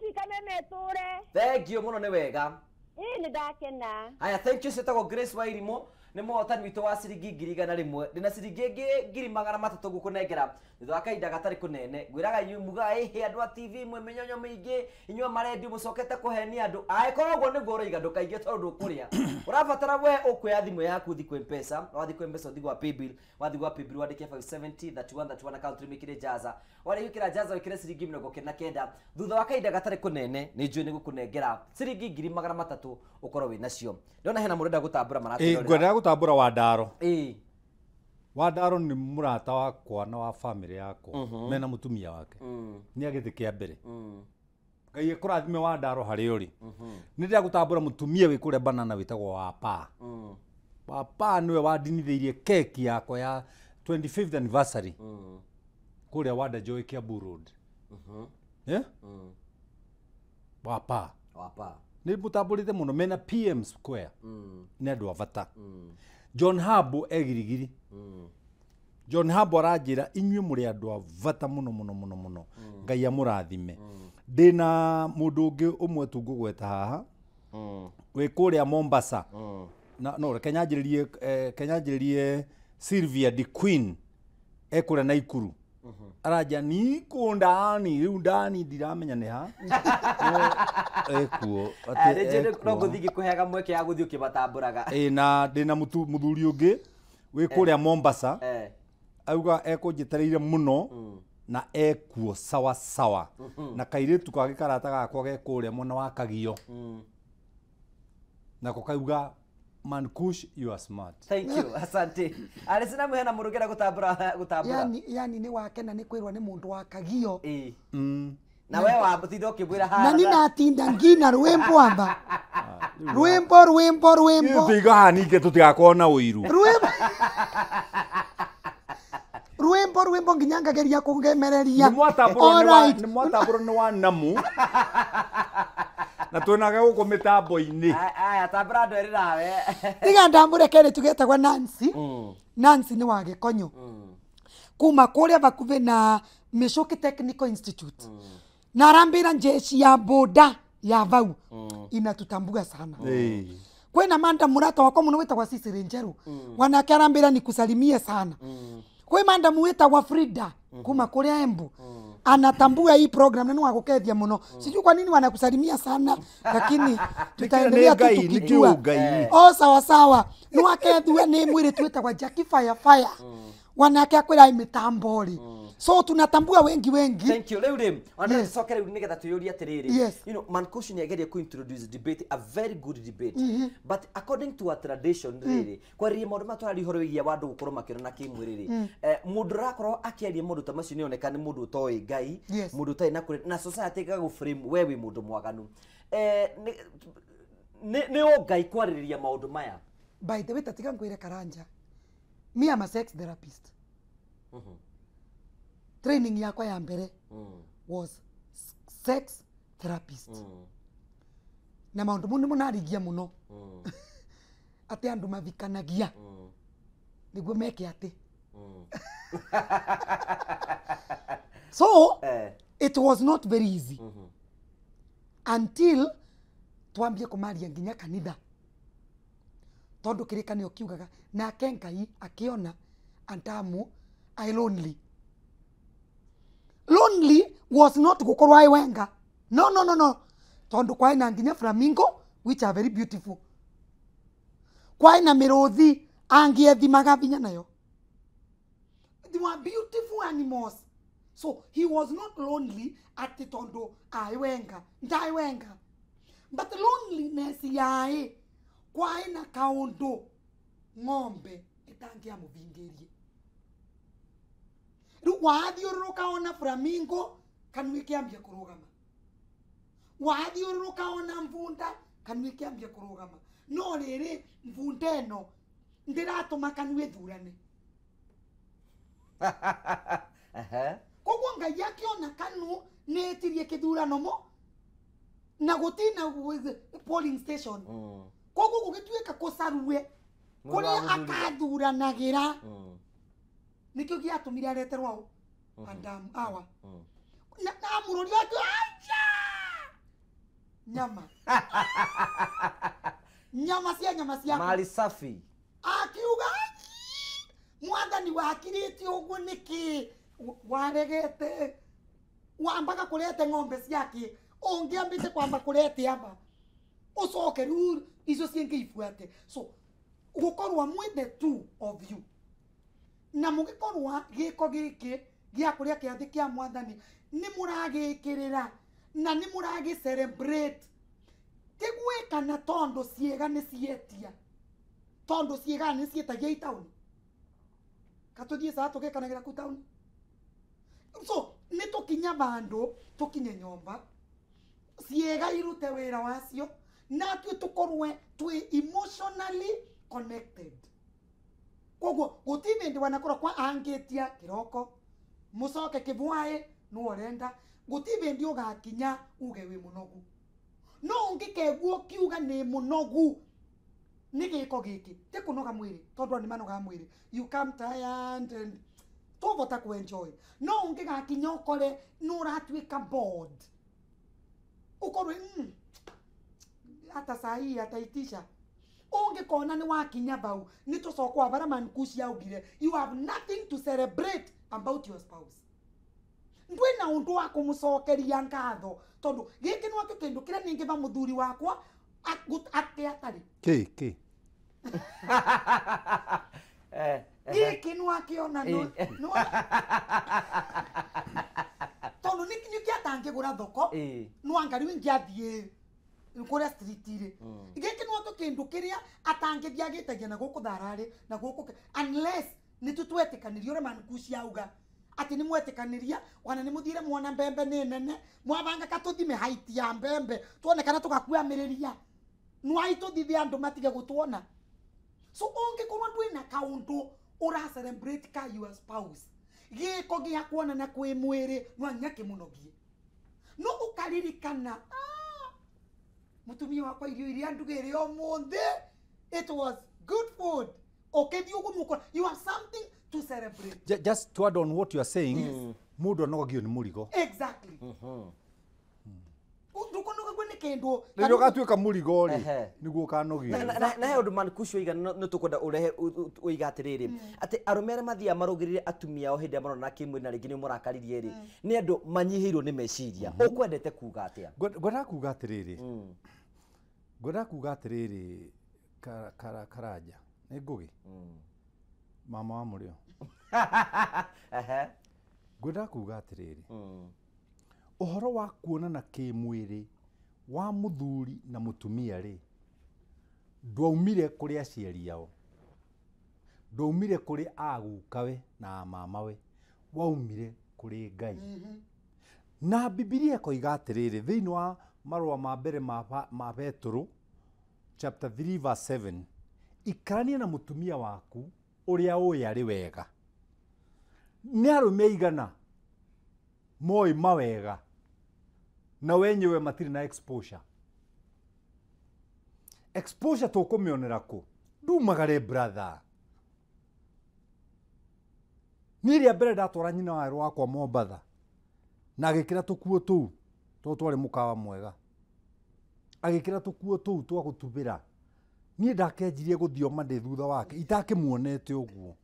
you thank you må no nä wega nä ndakena haya thank you grace nä mũhotani witå wa ciringi ngiri igana rä mwe ndä na ciringi ngiri magana matatå gå kå nengera thutha wa kahinda gatarä kå nene ngwäraga inyuä mugaga ĩhĩ andå a tv mwä mĩnyonyo mĩingĩ inyuä marendio må cokete kå henia andå angĩkorwo å guo nä guo å roiga ndå kaingä tondå ndå kå rä a å rabatara we å kwä ya thimå yaku thi kwä mpesa wathi kwä mpesa ũthi gwa paybill wathi gwa paybill wandä ke 5703131 kaunträ mä kä rä jaza warä gä kä ra jaza wä kä re ciringi mä kä na kenda thutha wa kahinda gatarä kå nene nä njå ä nä gå kå nengera ciringi ngiri magana matatå å korwo wä nacio ndona hena må renda gå tambå ra maratngwendaga gå tambå ra wa ndaro ä wandaro nä må rata wakwa na wa bamä yakwa mhm. mena må tumia wake mm. nä agä thä kä a mbere mm. ngai ekå rathime wandaro harä å rä mhm. nä ndä agå tambå ra må tumia wä kå rä a banana wä tagwo wapaa mm. wapaa nä wandinithä irie keki yakwa ya 25th anniversary mm -hmm. kå rä a wanda njoä kä a burod mhm. eh? wapaa nä må tambå rä te må no mena pm square mm -hmm. nä andå a bata john habo egirigiri eh, Mm. John Habo aranjira inywe muri andu a vata muno muno må no mm. ngai amurathime mm. ndina mundu ungi umwe tu ngugweta haha wi kuria Mombasa na no reke nyanjĩrĩrie reke eh, nyanjĩrĩrie Sylvia the Queen ekũrĩa Naikuru mm-hmm. aranja niku ndani riu ndani ndiramenya nä ha ekuo no ngå thiä ngä kå heaga mweke ya gå thiä å kä matambå raga na ndä na må thuri å ngä wä eh. kå rä a mombasa eh. auga ekå muno hmm. na ekuo sawa sawa hmm. na kairĩtu kagä karata gakwa gekå rä a mwena wa kagio hmm. nako kauga Mankush, you are smart. Thank you. Asante. Arä cina mwä hena må rå ngä ra gå tambå ra yani nä wakena nä kwä rwo nä må ndå wa kagio na nawe wabuthire ukibwira hana na na ninatinda ngina rwimbo amba rwimbo rwimbo ke tutiga hanike tutigakona uiru rwimbo rwimbo rwimbo nginya ngageria kungemereria ni mwata mwataburo ni mwata ni wanamu na tuonaga gå kå mä tambo-inä tambå ra andå erä rawe tiga ndambå rekeerä tugä etagwa nancy mm. nancy ni wage konyo mm. kuma kå rä a bakuhä na mä technical institute mm narambira jeshi ya boda ya vau mm. inatutambua sana hey. kwena manda murata wakwa muno wetagwa Cicely Njeru mm. wanake arambira kusalimia sana mm. kwi manda mwetagwa Frida mm. kuma kuria Embu mm. anatambua hii program na ni wagukethia muno mm. sijui kwa nini wanakusalimia sana lakini tutaendelea tu tukijua o oh, sawa sawa ni wakethua ni mwire kwa Jackie Fire Fire mm. wanake akwira e mitambori mm so tunatambua wengi wengi thank you leo rĩu rĩ ona tũcoke rĩu nĩgetha twĩyũrie atĩrĩrĩ yes. you know mankosh ku introduce debate a very good debate mm -hmm. but according to a tradition mm. really kwa ri rĩrĩ kwarĩria maũndũ marĩa twararia ũhoro wĩgiĩ wa na gũkorwo makĩonana kĩmwĩrĩ rĩ mm. eh, mũndũ ũrakorwo akĩaria maũndũ ta macio nĩoneka nĩ mũndũ ũtoĩ ngai mũndũ ũtarĩ na kũrĩ na society frame we we mũndũ mwaganu eh nä å ngai kwarä maå maya by the way tatiga ngwire karanja me am a sex therapist mm -hmm training yakwa ya mbere mm. was sex therapist mm. na maundu mau nimo narigia muno mm. ati andu mavikanagia mm. niguo meke ati mm. so eh. it was not very easy mm -hmm. until twambie kumaria nginya kanitha tondu kirikanio kiugaga nake ngai akiona antamu i lonely lonely was not gukorwa ai wenga no no no no tondu kwai na nginya flamingo which are very beautiful kwai na angie thimaga vinya nayo they were beautiful animals so he was not lonely at tondu ai wenga ndai wenga but loneliness yae kwai na kaundu ng'ombe itangiamuthingirie rä u wathiå ona flamingo kanua kä ambia kå rå ona mbunda kanua kä ambia no riri rä mbunda ä no ndä ratå ma koguo ngai akiona ona kanu nitirie ä mo na gå polling station koguo gå gä tuä ka akathuranagira mm nikio giatumire areterwo au adam awa na amurori wake aja nyama nyama cia nyama cia mali safi akiuga mwathani wakirite ugu niki waregete wambaga kurete ng'ombe ciake ungiambite kwamba kurete aba ucoke riu icio ciengi ibuate so gukorwa mwithe two of you na må gä gä gä gä korwa ko kä mugikorwa rä a kä athä kä a mwathani nä må rä ra na nä ni muragi celebrate kana tondå ciega nä cietia tondå ciega nä cietagia i tauni katuthie saa tugikanagira kuu tauni so kinya tukinya tå kinye nyomba ciega irute wä ra wacio natuä tå korwe twä emotionally connected koguo gutiri ndi wanakora kwa angitia kiroko mucoke kibwae no orenda gutiri ndi ugakinya uge wi munogu no ungikeguo kiuga ni munogu nä gä ko gä kä tä kå noga mwä rä tondå nä manogaga mwä rä tåbota kwenjoy no å ngä gakinya å kore nä å ratuä ka å korwe hmm, hata sahii ataitisha kona nä wakinya bau ni tucokwa bara mankushi augire you have nothing to celebrate about your spouse ndwä na å ndå wa kå må cokeria ngatho tondå gä kä nwakä kä ndå kä rä a nä ngä ba må thuri wakwa akä atarä kä kä gä kä nwakä ona tondå nä kä atangä gå ra thoko nwangarä u ingä athiä kuria stritire mm. giki no to kindu kiria atangedia gitagia na guku tharari na guku unless nitutwetikanirie ure mankushi auga ati nimwetikaniria wana nimuthire mwona mbembe ni nene mwabanga ka tuthime height ya mbembe tuone kana tugakuamiriria nwai tuthithe andu matige gutwona so ungikorwo ndwi na kaundu ura celebrate ka your spouse giko gia kuonana kwi mwiri no nyake munogie no ukaririkana ah, mutumia wakwa irio iria ndugire umuthi it was good food ukithi uguo mukora you have something to celebrate just to add on what you are saying yes. mundu anogagio ni murigo exactly mm -hmm kindu rä gatuä ka må rigo rä nä guo na he å ndå mankucio iga nä tå kwenda å rehe å iga atä rä mm. rä atä arå me arä marå gä rä atumia ao hä ndä marona kä mwä na rä ngä nä må rakaririe rä mm. nä andå manyihä irwo nä meciria å mm-hmm. kwendete kuga atä a kuga atä rä rä ngwendaga kuga atä mm. rä rä karanja nä ngå gä mama wa må rä o ngwendaga kuga atä rä rä å horo wa kuonana kä mwä rä wa muthuri na mutumia ri ndwaumire kuri aciari ao ndwaumire kuri agukawe na amamawe waumire kuri ngai mm -hmm. na bibilia rä thä thiini wa marua ma mbere ma petero chapter 3 verse 7 ikarania na mutumia waku uria uya ri wega ni arume igana moi mawega na wenyewe matirä na exposure exposure tå kå mä onera kå ndumagare bratha ni rä a mbere ndatwara nyina warä wakwa mombatha na agä kä ra tå kuo tå u to twarä må kawa mwega agä kä ra tå kuo tå u twagå tubä ra niä ndakenjirie gå thioma ndä thutha wake itakä muonete å guo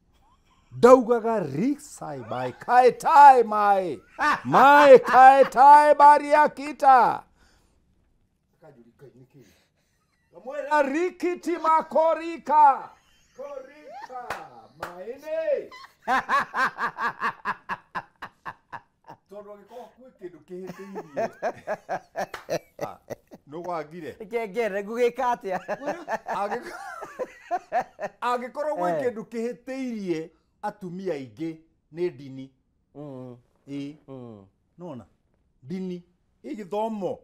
ndaugaga riksai bai kaetae mae mae kaetae baria kita mwera rikiti makorika korika maene tondå angä korwo kwä kä ndå kä hä tä irie ah, nå gwangire kengere ngå ka atä a angä korwo gwä eh. kä ndå kä hä tä irie atumia aingä nä ndini mm. ä nona ndini ä gä thomo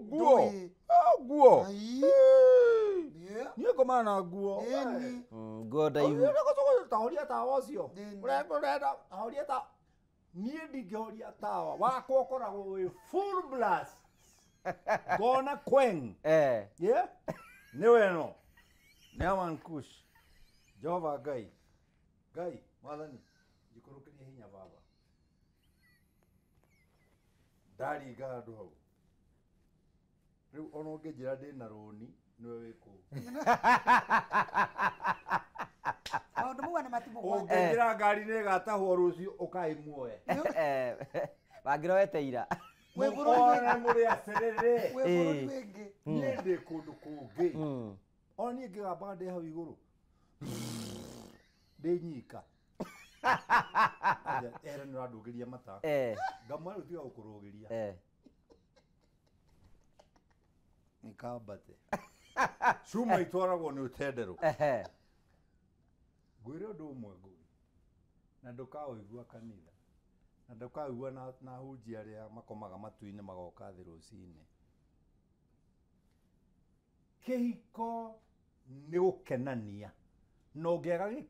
nguo nguo niä ngå mana nguo nguo ndaihuhoria tawa å cio renda horia ta niä ndingä horia tawa wakwa å koragwo wä ngona kweng eh. nä weno nä amankush jehova ngai ngai mwathani njikũrũkĩrie hinya baba ndaringa andũ hau rĩu ona ũngĩnjĩra ndĩ na rũni nĩwe wĩ kũu maũndũ mau nĩ matimũ ũngĩnjĩra ngari nĩ ĩgatahwo rũciũ ũkaimuoe wangĩroete ira mũkore mũrĩ acerere wĩ bũrũri wĩngĩ niĩ ndĩ kũndũ kũngĩ hmm. ona niĩ ngĩgambaga ndĩ hau igũrũ ndä nyikaera nä å randå gä ria mata ngamu arätiga gå kå rå gä ria näkambate cuma itwaragwo nä å tenderwo ngåä re å ndå å mwe ngå ä na ndå kaå igua kanitha na ndå kaigua na hunji arä a makomaga matu-inä magoka thärå ciinä kä hiko nä gå kenania na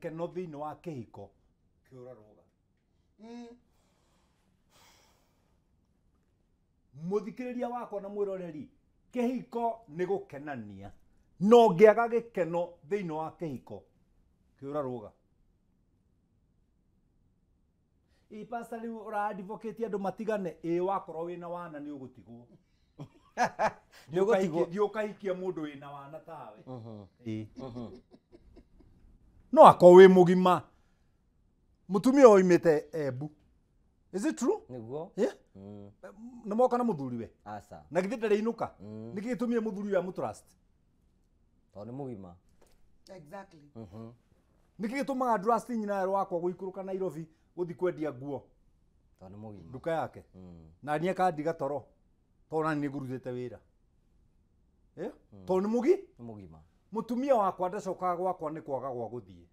keno thä thĩinĩ wa kĩhiko kĩũrarũga mm. mũthikĩrĩria wakwa na mwĩroreri kĩhiko nĩ gũkenania na keno thä thĩinĩ wa kĩhiko kĩũrarũga ipasa rĩu tie andå matigane ä wakorwo na wana nĩ ũgũtigwo nĩ ũgũtigwo ũkahikia mũndũ wĩna wana tawe uh-huh no akorwo wä må gima må tumia oimä te embu eh, nä it true niguo yeah? Mm. na moka na muthuriwe na githä ndarä inå ka mm. nä kä gä tå mie må thuriwe amå tondå nä må gima exactly. mm mm-hmm. nä kä gä tå maga nyinayarå wakwa gå ikå rå ka nairobi gå thiä kwendia nguo nduka yake mm. na niä kandiga toro tondå nä ngå rutä te wä ra tondå nä må gi mutumia wakwa ndacokaga gwakwa nä kwaga gwa gå thiä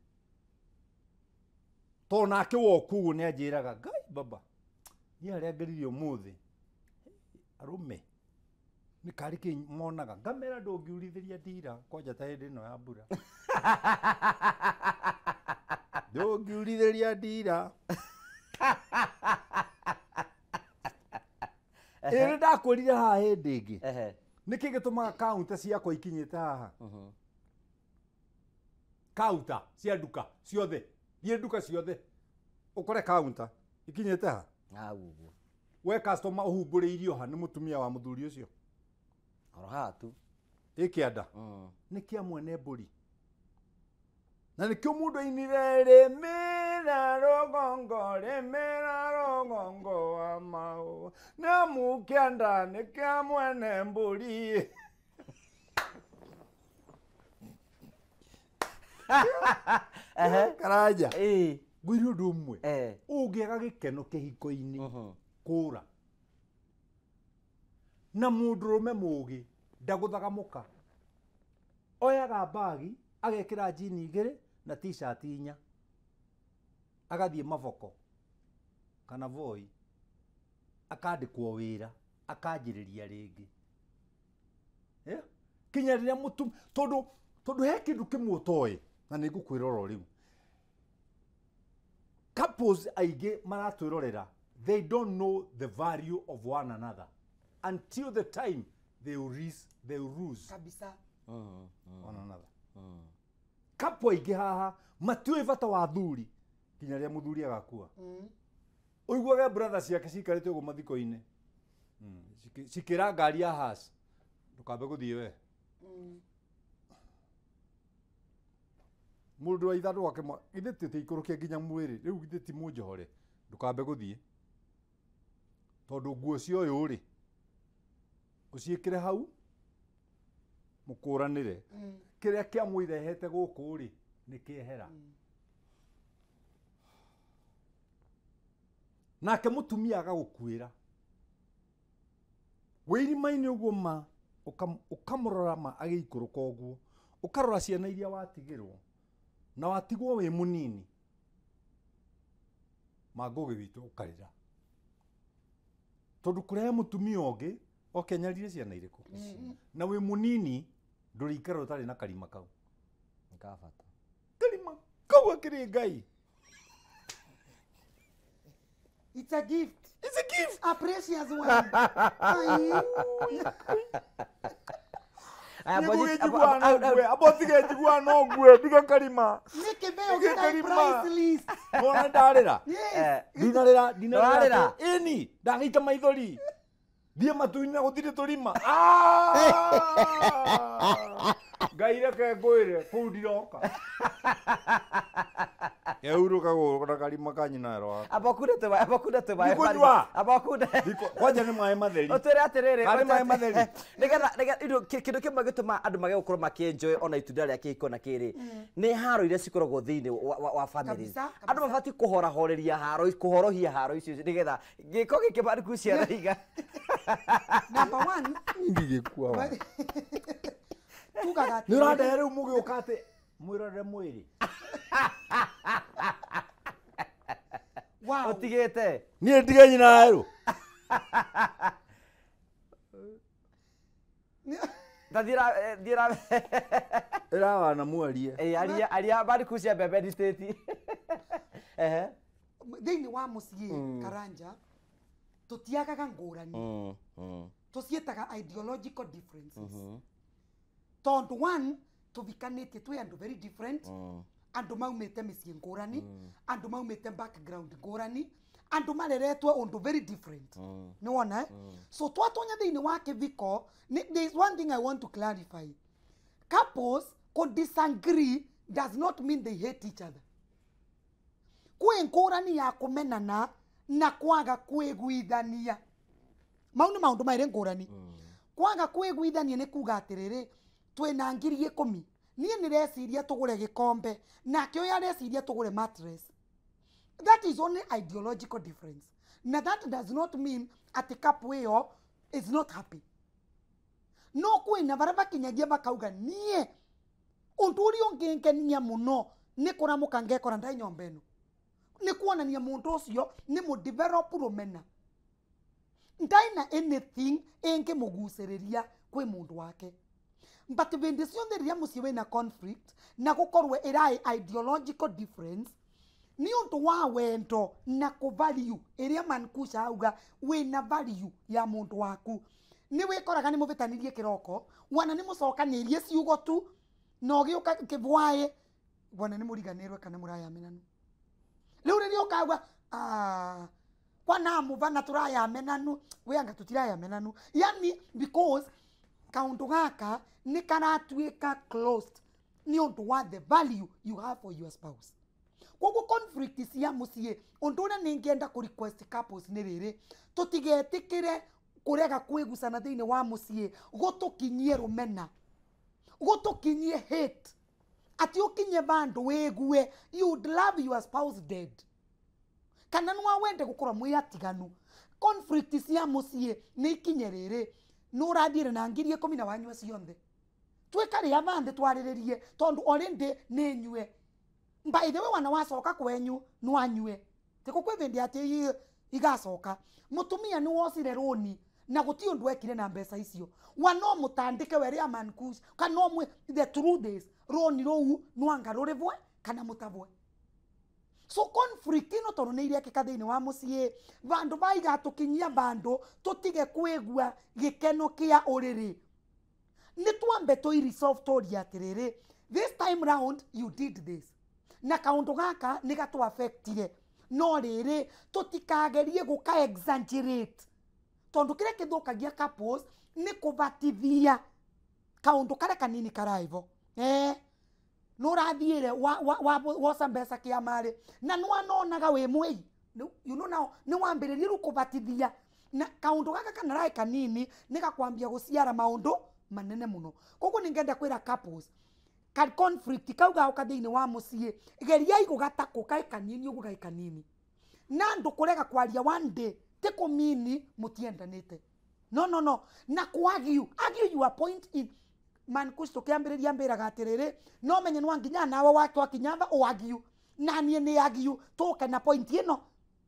to nake woku å guo nä anjä raga ngai baba niä harä a må thä arå me nä karä kä monaga ngamera ndå ngä urithä ria ndira kwanja ta hä ndä ä no ya mbura ndå ngä urithä ria ndira ä rä ndakwä rire haha hä ndä ngä nä kä gä tå maga kaunta ciakwa ikinyä te haha counter cia nduka ciothe thiä nduka ciothe ukore ikinyä te ha hau uguo we customer uhumburiirio ha ni tumia wa muthuri ä kä anda mm. nä kä a mwene ri na nikio mundu ainire rä mä ra rågongo wa kä na nä kä a mwene ri karanja ngwire å ndå å mwe å ee. ngä aga gä keno kä hiko-inä kå ra na må ndå rå me må gä ndagå thaga må ka oyaga mbagi agekä ra njini igä rä na t inya agathiä maboko kana voi akandä kwo wä ra akanjä rä ria rä ngä kinya rä rä riria mutum tondu tondu he kä ndå kindu kimwe toä na nä ngå kwä rora å rä u aingä maratwä rorera they don't know the value of one another until the time they will lose, they will lose kabisa uh uh one another uh uh-huh. aingä haha matiå bata wa thuri nginya rä a må thuri agakua mm. å iguaga brother ciake cikarä te å guo mathiko-inä mm. cikä ra ngari ya ndå kambe gå thiä we mm. mundu wa ithandå wake githä tä tä ikå rå kie nginya mwä rä rä u githä ti må njohore ndå kambe gå thiä tondå nguo cio å yå rä å ciä kä re hau må kå ranä re mm. kä rä a kä a mwä rehete gå kå rä nä kä ehera mm. nake må tumia agagå kuä ra wä irima å guo ma å kamå rora ma agä ikå rå ka å guo å karora ciana iria watigä rwo na watigwo wi munini mangugi witu ukarira tondu kurehe mutumia ungi okenyarire ciana iriku na wi munini ndurikara utari na karima kau nikabata karima kau akiri ngai It's a gift. It's a gift. A precious one. abotige njigua no ngwe ndige nkarima ndige nkarima nona ndarĩra eh, ndinarĩra ndinarĩra ĩni ndagĩita maithori thiĩ matu-inĩ na gũtirĩ tũrima ah! ngai reke ngwĩre kũu ndiroka yaurũka gũra karima kanyinarwa abakuda twa abakuda twa nikujua abakuda kwanja ni maĩ matheri utwire atiriri ari maĩ kä nigetha nigetha indo kindu kimwe gituma andu mage gukorwo makienjoy ona itunda ria kihiko na kiri mm. ni haro iria cikoragwo thiini wa family andu mabati kuhorahoreria haro kuhorohia haro icio nigetha giko giki bari kucia thaiga number 1 ngigikua tugaga å randehe rä u må gä å ka atä mwirore mwiri wow. utigite nie ndige nyina ru ndathira thira eh, irawana mwarie eh aria aria bari kucia bebe diteti ehe thĩinĩ wa må ciä mm. karanja tå tiagaga ngå rani mm, mm. tå ideological differences mm one tuthikanĩtie twĩ andũ very different mm. andå maumĩte mĩciĩ ngũrani mm. andå maumĩte background ngũrani andå mareretwo ũndå very different mm. nä wona mm. so twatonya thĩinĩ wa kĩviko there is one thing i want to clarify couples could disagree does not mean they hate each other kwĩ ngũrani ya kũmenana na kwaga kwiguithania mau nĩ maũndũ maĩrĩ ngũrani mm. kwaga kwiguithania ni kuga atĩrĩrĩ twina ngiri ikumi niä ni reciria tå gå re gä kombe nake å yå areciria tå gå re that is only ideological difference na that does not mean atä kapu ä yo is not happy no kwä na bara bakinyagia bakauga niä å ndå å rä a å ngä nkenia må no nä kå ramå ka ngekora ndä nyomba ä no nä kuonania må ndå å cio develop rå mena ndaina anything ä ngä må gucä rä wake but bindi ciothe riria mucii wina conflict na gukorwe irai ideological difference ni å wa wendo na kå value ä rä a mankusha auga wä na value ya må waku ni wä koraga nä må bä wana ni må cokanä rie ciugo tu na å gä wana ni muriganirwe kana må rayamenanu rä u rä rä a ah, å kagua kwana må vana tå anga tå tirayamenanu yani because kaundu gaka ni karatuika closed ni undu wa the value you have for your spouse koguo conflict cia mucii undu ria ningienda ku request couples ni riri tutigetikire kurega kwigucana thiini wa mucii gutukinyie rumena gutukinyie hate ati ukinye vandu wigue you would love your spouse dead kana nwa wende gukorwa mwiatiganu conflict cia mucii ni ikinye riri nä å rathiä na ngiri ikå mi na wanyua cionthe twikarä a bandä twarä tondu rie tondå orä nä nyue mbaithe we wana wacoka kwenyu nä wanyue tä gå kwä bä ndä atä igacoka må tumia nä wocire råni na gå ti å ekire na mbeca icio wano må tandä ke werä amankus kana omwe the true days rå rå u nä wanga rå kana må tabwe so conflict ino tondu ka thä inä wa må ciä bandå bandå kinyia tå tige kwä gua gä keno kä a å rä rä nä twambe tå tuiresolve turie atiriri this time round you did this na kaundu gaka nä gatwaffectire no rä rä tå tikagerie gå ka riri tutikagerie guka exaggerate tondu kiria kithukagia couples ni kuvatithia kaundu karia kanini karaivo eh nä å rathiä re woca mbeca kä amarä na nä wanonaga wä mwä you know now nä wambä rä rie rä kå batithia kaå ndå gaka kanaraä kanini nä gakwambia gå ciara maå ndå manene må no koguo nä ngenda kwä ra conflict kau gauka thä inä wa må ciä geriai gå gatakå kaä kanini å guo gaä kanini na andå kå rega kwaria one tä kå mini må tiendanä te no no no na kå agiu agiu your point in mankristo kiambiriria mbiraga atiriri no menye nwanginya nawe wake wakinyamba wagiu naniä nä agiu tuke na point ino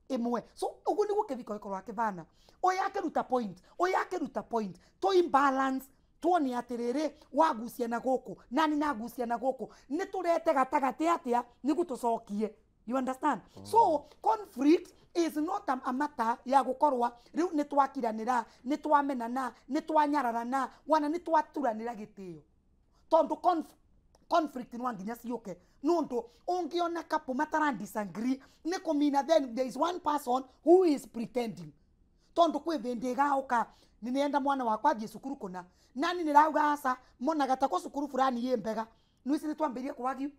imwe so uguo niguo kiviko gikorwo akivana uyu ruta point uyu ruta point to imbalance rä rä wagucia na guku nani nagucia na guku niturete gatagati atia nigu tucokie you understand mm. so oh. conflict is not a matter ya gukorwa riu ni twakiranira ni twamenana ni twanyararana wana ni twaturanira gitio tondu conf conflict no nginya ciuke nundu ungiona couple matara disagree ni kumina then there is one person who is pretending tondu kwi vindi igauka ninienda mwana wakwa athie cukuru kuna nani nirauga aca monaga tako cukuru fulani yi mbega nwisi ni twambirie kwagiu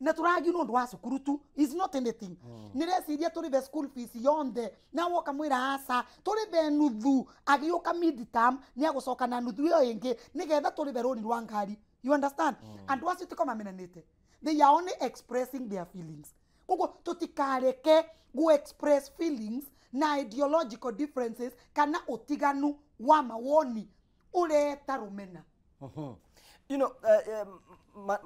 na turagi ndå wa cukuru tu is not anything mm. nireciria turibe school fees yonthe na woka mwira aca be nuthu agiuka mid term ni agucoka na nuthu ä yo ä ngä nä getha ngari you understand mm. ni rwa ngari mamenanite they are only expressing their feelings koguo tå tikareke express feelings na ideological differences kana utiganu wa mawoni ureta rumena rå hmm. mena you know, uh, um,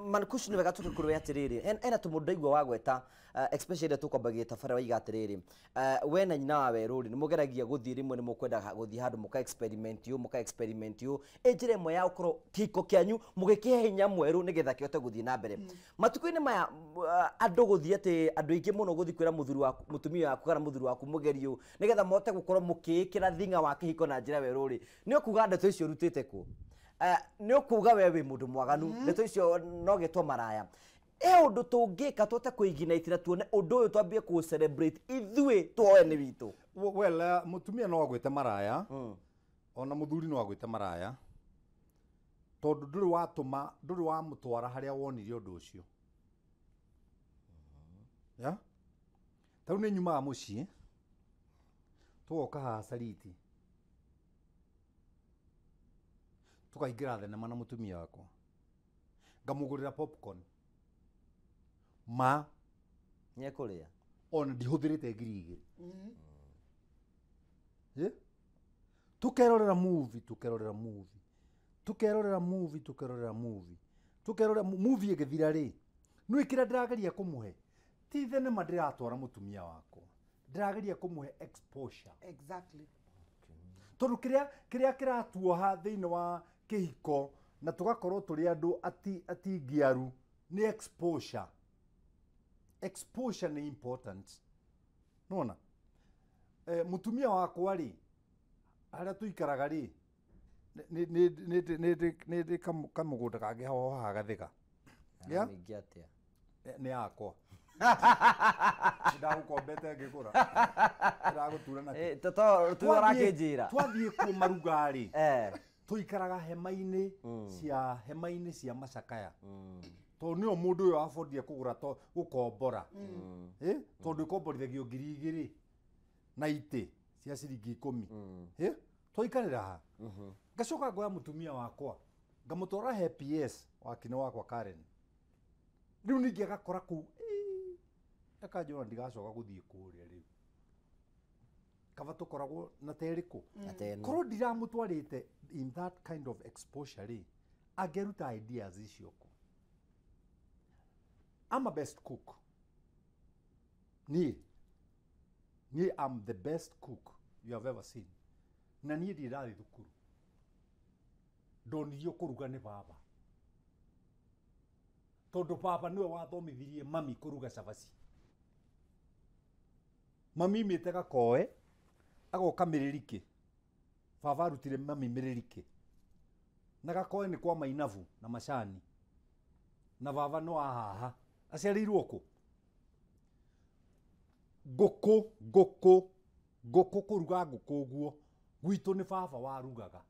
mankush niwega tukikurwe atiriri ena tumudaigwa wa gweta eh, especially ria tukwambagia tabara waiga atiriri eh, we na nyina wa weruri ni mugeragia guthii rimwe ni mukwenda guthii handu muka experiment yu muka experiment yu ejire mwe ya ukoro kiko kianyu mugikihe hinya mweru nigetha kiote guthii na mbere hmm. matukuini maya andu guthii eh, ati andu ingi muno guthii kwira muthuri waku mutumia waku kana muthuri waku mugeri yu nigetha mote gukorwo mukiikira thinga wa kihiko na njira weruri ni ukuga ndeto icio urutite ku Eh, nä å kuga we wä må ndå mwaganu mm-hmm. to icio no gä two maraya ä å ndå tå ngä ka twote kå iginaitira tuone å ndå å yå twambie kå ithuä twoe nä witå well eh, må tumia no agwä te maraya hmm. ona må thuri no agwä te maraya tondå ndå rä watå ma ndå rä wamå twara harä a wonire å ndå å cio tarä u nä nyumaga må ciä tågoka haha cariti tukaingira thenema na mutumia wakwa ngamugurira popcorn ma niekuria ona ndihuthirite ngiri igiri mm. Mm-hmm. yeah? tukerorera movie tukerorera movie tukerorera movie tukerorera movie tukerorera movie igithira ri nä kä rä a ndä rageria kå må he ti thenema ndä ratwara må tumia wakwa ndä rageria kå må he tondå kä rä a kä ratuoha wa kihiko na tugakorwo turi andu ati ati ngiaru ni exposure exposure ni important nona e, eh, mutumia wakwa ri ara tuikaraga ri ni ni ni ni ni nä ndä kamå ho ha gathiga ya ni ka ni yakwa ndagå kombete ngä gå ra ndagå tura na twathiä kå eh tuikaraga hema-inä mm. cia hema-inä cia macakaya mm. to nä o må ndå å yå abondire kå gå ra gå kombora mm. tondå ä komborithagio ngiri igä rä na itä cia ciringi ikå mi twaikarä ra ha mm-hmm. ngacoka ngoya må tumia wakwa ngamå he ps wakine wakwa karen rä u ningä agakora kå u akanjå ndigacoka gå thiä kå rä a rä u tå koragwo na teriko mm. korwo ndiramå in that kind of exposure ri angeruta ideas icio ku I'm a best cook niä niä am the best cook you have ever seen na niä ndirathi thukuru ndonirio kå ruga nä baba tondå baba nä we wathomithirie mami kå ruga cabaci mami imä tegakoe agoka kä baba arutire mami miririki na gakoe nä kwa mainabu na macani na baba no ahaha aciarĩirwo kũ kå ngũkũ ngũkũ kũruga ngũkũ guo gwitå nä baba warugaga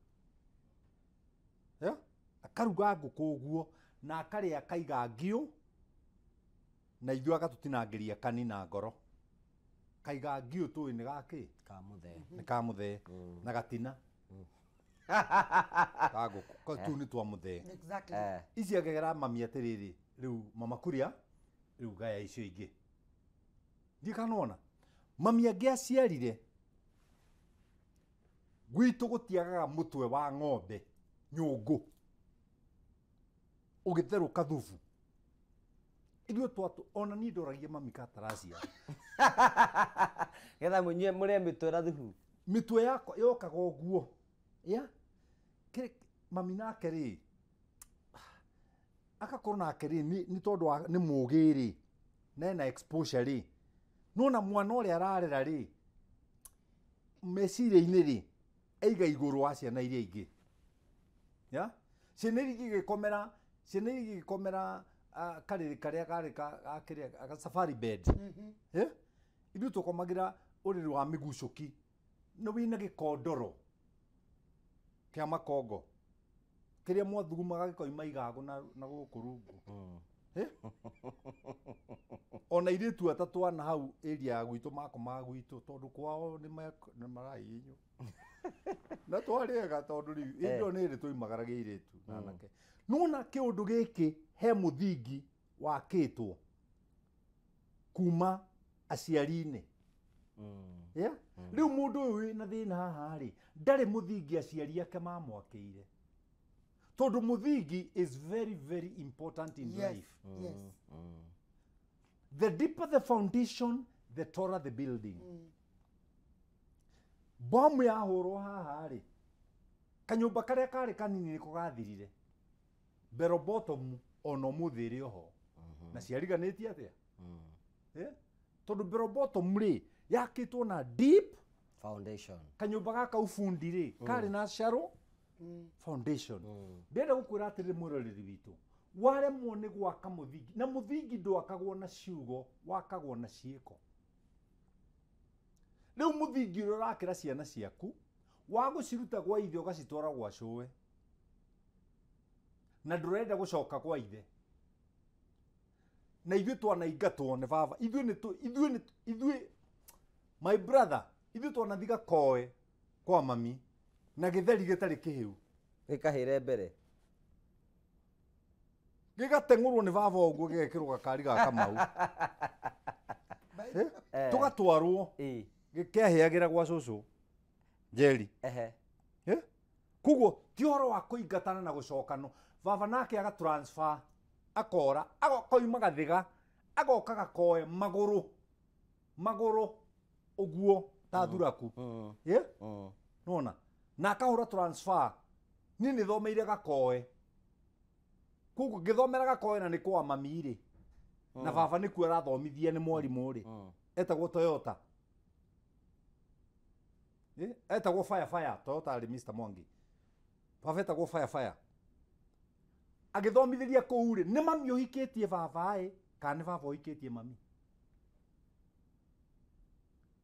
akaruga ngũkũ guo na a akaiga ngiå na ithuĩ agatũtinangĩria kani na ngoro kaiga tå ä nä gakä kamuthee mm-hmm. nä kamuthee mm. na gatina kagå tu nä twa må thee ici angegera mami atä rä rä rä u mamakuria rä u gaya icio ingä kanona mami angä aciarire gwitå gå tiagaga må twe wa ng'ombe nyå ngå å gä therå ka thubu ithuä twatå ona niä ndoragia mami kataracia getha må nyue må rä mä twä ra thuhu mä twä yokaga å guo ya mami nake rä agakorwo nake rä nä tondå nä må gä rä nena rä nona mwana å rä a ararera rä meciria-inä rä aiga igå rå wa ciana iria ingä ya ciana irigä gä komera ciana irigä gä komera karä karä a karä gakä rä safari bed mm-hmm. eh? ithuä tå komagä ra å rä rä wa mä gucå ki nä wä na gä kondoro kä a makongo kä rä a mwathugumaga gä koima igagå na gå kå rungu mm. eh? ona irä tu atatwana hau ria ya gwitå makomaga gwitå tondå kwao nä marainywo na twarĩaga tondũ rĩu ĩndĩo eh. nĩ ĩrĩ twoimagaragia airĩtu na anake nona kĩũndũ gĩkĩ he mũthingi wakĩtwo kuma aciari-inĩ mm. Mm. rĩu mũndũ na wĩna thĩna haha rĩ ndarĩ mũthingi aciari ake mamwakĩire tondũ mũthingi is very very important in yes. life mm. yes. Mm. the deeper the foundation the taller the building mm bomu yahurwo haha ri kanyumba karia kari kanini niko gathirire bero bottom ono muthi oho mhm. na ciariganitie atia mhm. eh? tondu bero bottom ri yakitwo na deep foundation kanyumba gaka ubundi rĩ mm. kari na sharo mm. foundation ndenda gukwira atiriri ri witå waremwo nĩ gwaka mũthingi na thingi ndwakagwo na ciugo wakagwo na ko a å rakä ra ciana ciaku wa ciruta kwa ithe ugacitwara gwa cũwe na gå coka kwa ithe na ithuä twanaingatwo nĩ baba ithuä nĩ ithuĩ nĩ ithuĩ my brother ithuĩ twanathiga koe kwa mami na u gä kahä re mbere rwo nä baba gekä rwo gakari ga kamau eh, tũgatwarwo eh gäkiahäagä ra gwa cå njeri ehe koguo ti horo wa ingatana na cokano baba nake aga akora akoima gathiga agoka gakoe magå maguru uguo ta mm-hmm. thuraku mm. Mm-hmm. yeah? mm. Mm-hmm. nona na akahå transfer ni nä thomeire gakoe koguo ngä thomera gakoe na nä kwa mami na mm. baba nä kuo arathomithia nä mwarimå rä etagwo toyota eh etagwo fire fire to tari Mr Mwangi baba etagwo fire fire agithomithĩria kũu rĩ nĩ mami ũhikitie baba ĩ kana nĩ baba ũhikitie mami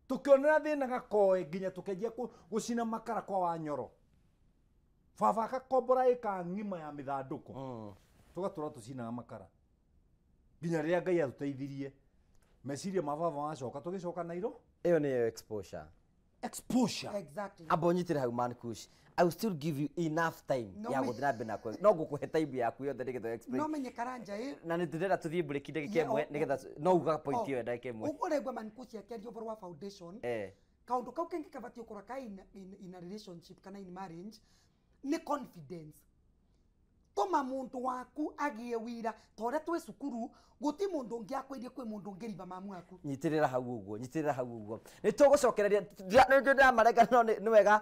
tukionera thĩna gakoe nginya tukenjia gũcina makara kwa wanyoro baba agakombora ĩka ng'ima ya mĩthandũkũ oh. Mm. tũgatũra tũcinaga makara nginya rĩrĩa ngai atũteithirie meciria ma baba wacoka tũgĩcoka nairo ĩyo nĩyo exposure exposure exactly abonyitire hau man kush i will still give you enough time no ya guthira bina nakwe no go ngukuhe time ya yaku yothe nigetha explain no menye karanja hi na ni ndirenda tuthie break ndege kemwe oh, nigetha oh. no uga point iyo oh, ndege kemwe ukuregwa man kush yakerio boro wa foundation eh kaundu kau kengi kabatie ukora ka in, in, in a relationship kana in marriage ni confidence toma mundu waku agie wira tore twi cukuru guti mundu ngi akwirie kwi mundu ngiriba mamu aku nyitirira hau uguo nyitirira hau uguo ni tugucokereria nda mareka no ni wega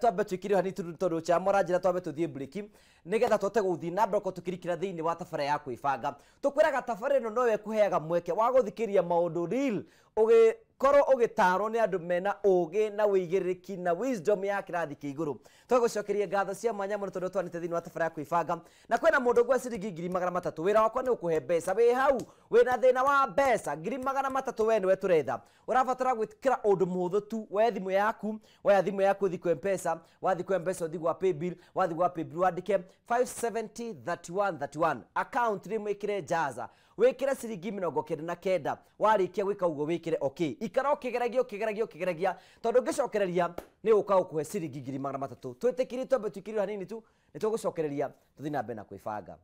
twambe twikire hani tondu cha moranjira twambe tuthie break nigetha twote guthi na mbere tukirikira thini wa tabara ya kwibanga tukwiraga tabara no no kuheaga mweke wa guthikiria maundu real ugi korwo ũgĩtarwo nĩ andũ mena ũgĩ na wĩigĩrĩrĩki na wisdom ya kĩrathi kĩ igũrũ twagũcokerie ngatho cia mwanya mũno tondũ twanĩte thĩinĩ wa tabara ya kwĩbanga na kwĩna mũndũ ngua ciringi ngiri magana matatũ wĩra wakwa nĩ ũkũhe mbeca wĩ hau wĩna thĩna wa mbeca ngiri magana matatũ we nĩwe tũretha ũrabatara gwĩtĩkĩra ũndũ mũhũthũ tu we thimũ yaku woya thimũ yaku ũthi kwĩ mpesa wathi kwĩ mpesa ũthi gwa paybill wathi gwa paybill wandĩke 5703131 akaunti rĩmwĩkĩre jaza wikire ciringi mirongo kenda na kenda warikia gwika uguo wikire okay ikara ukigeragia ukigeragia ukigeragia tondu ngicokereria ni uka ukuhe ciringi ngiri magana matatu twitikiritwe mbe tuikirirwo hanini tu ni tugucokereria tuthi na mbere na kwibanga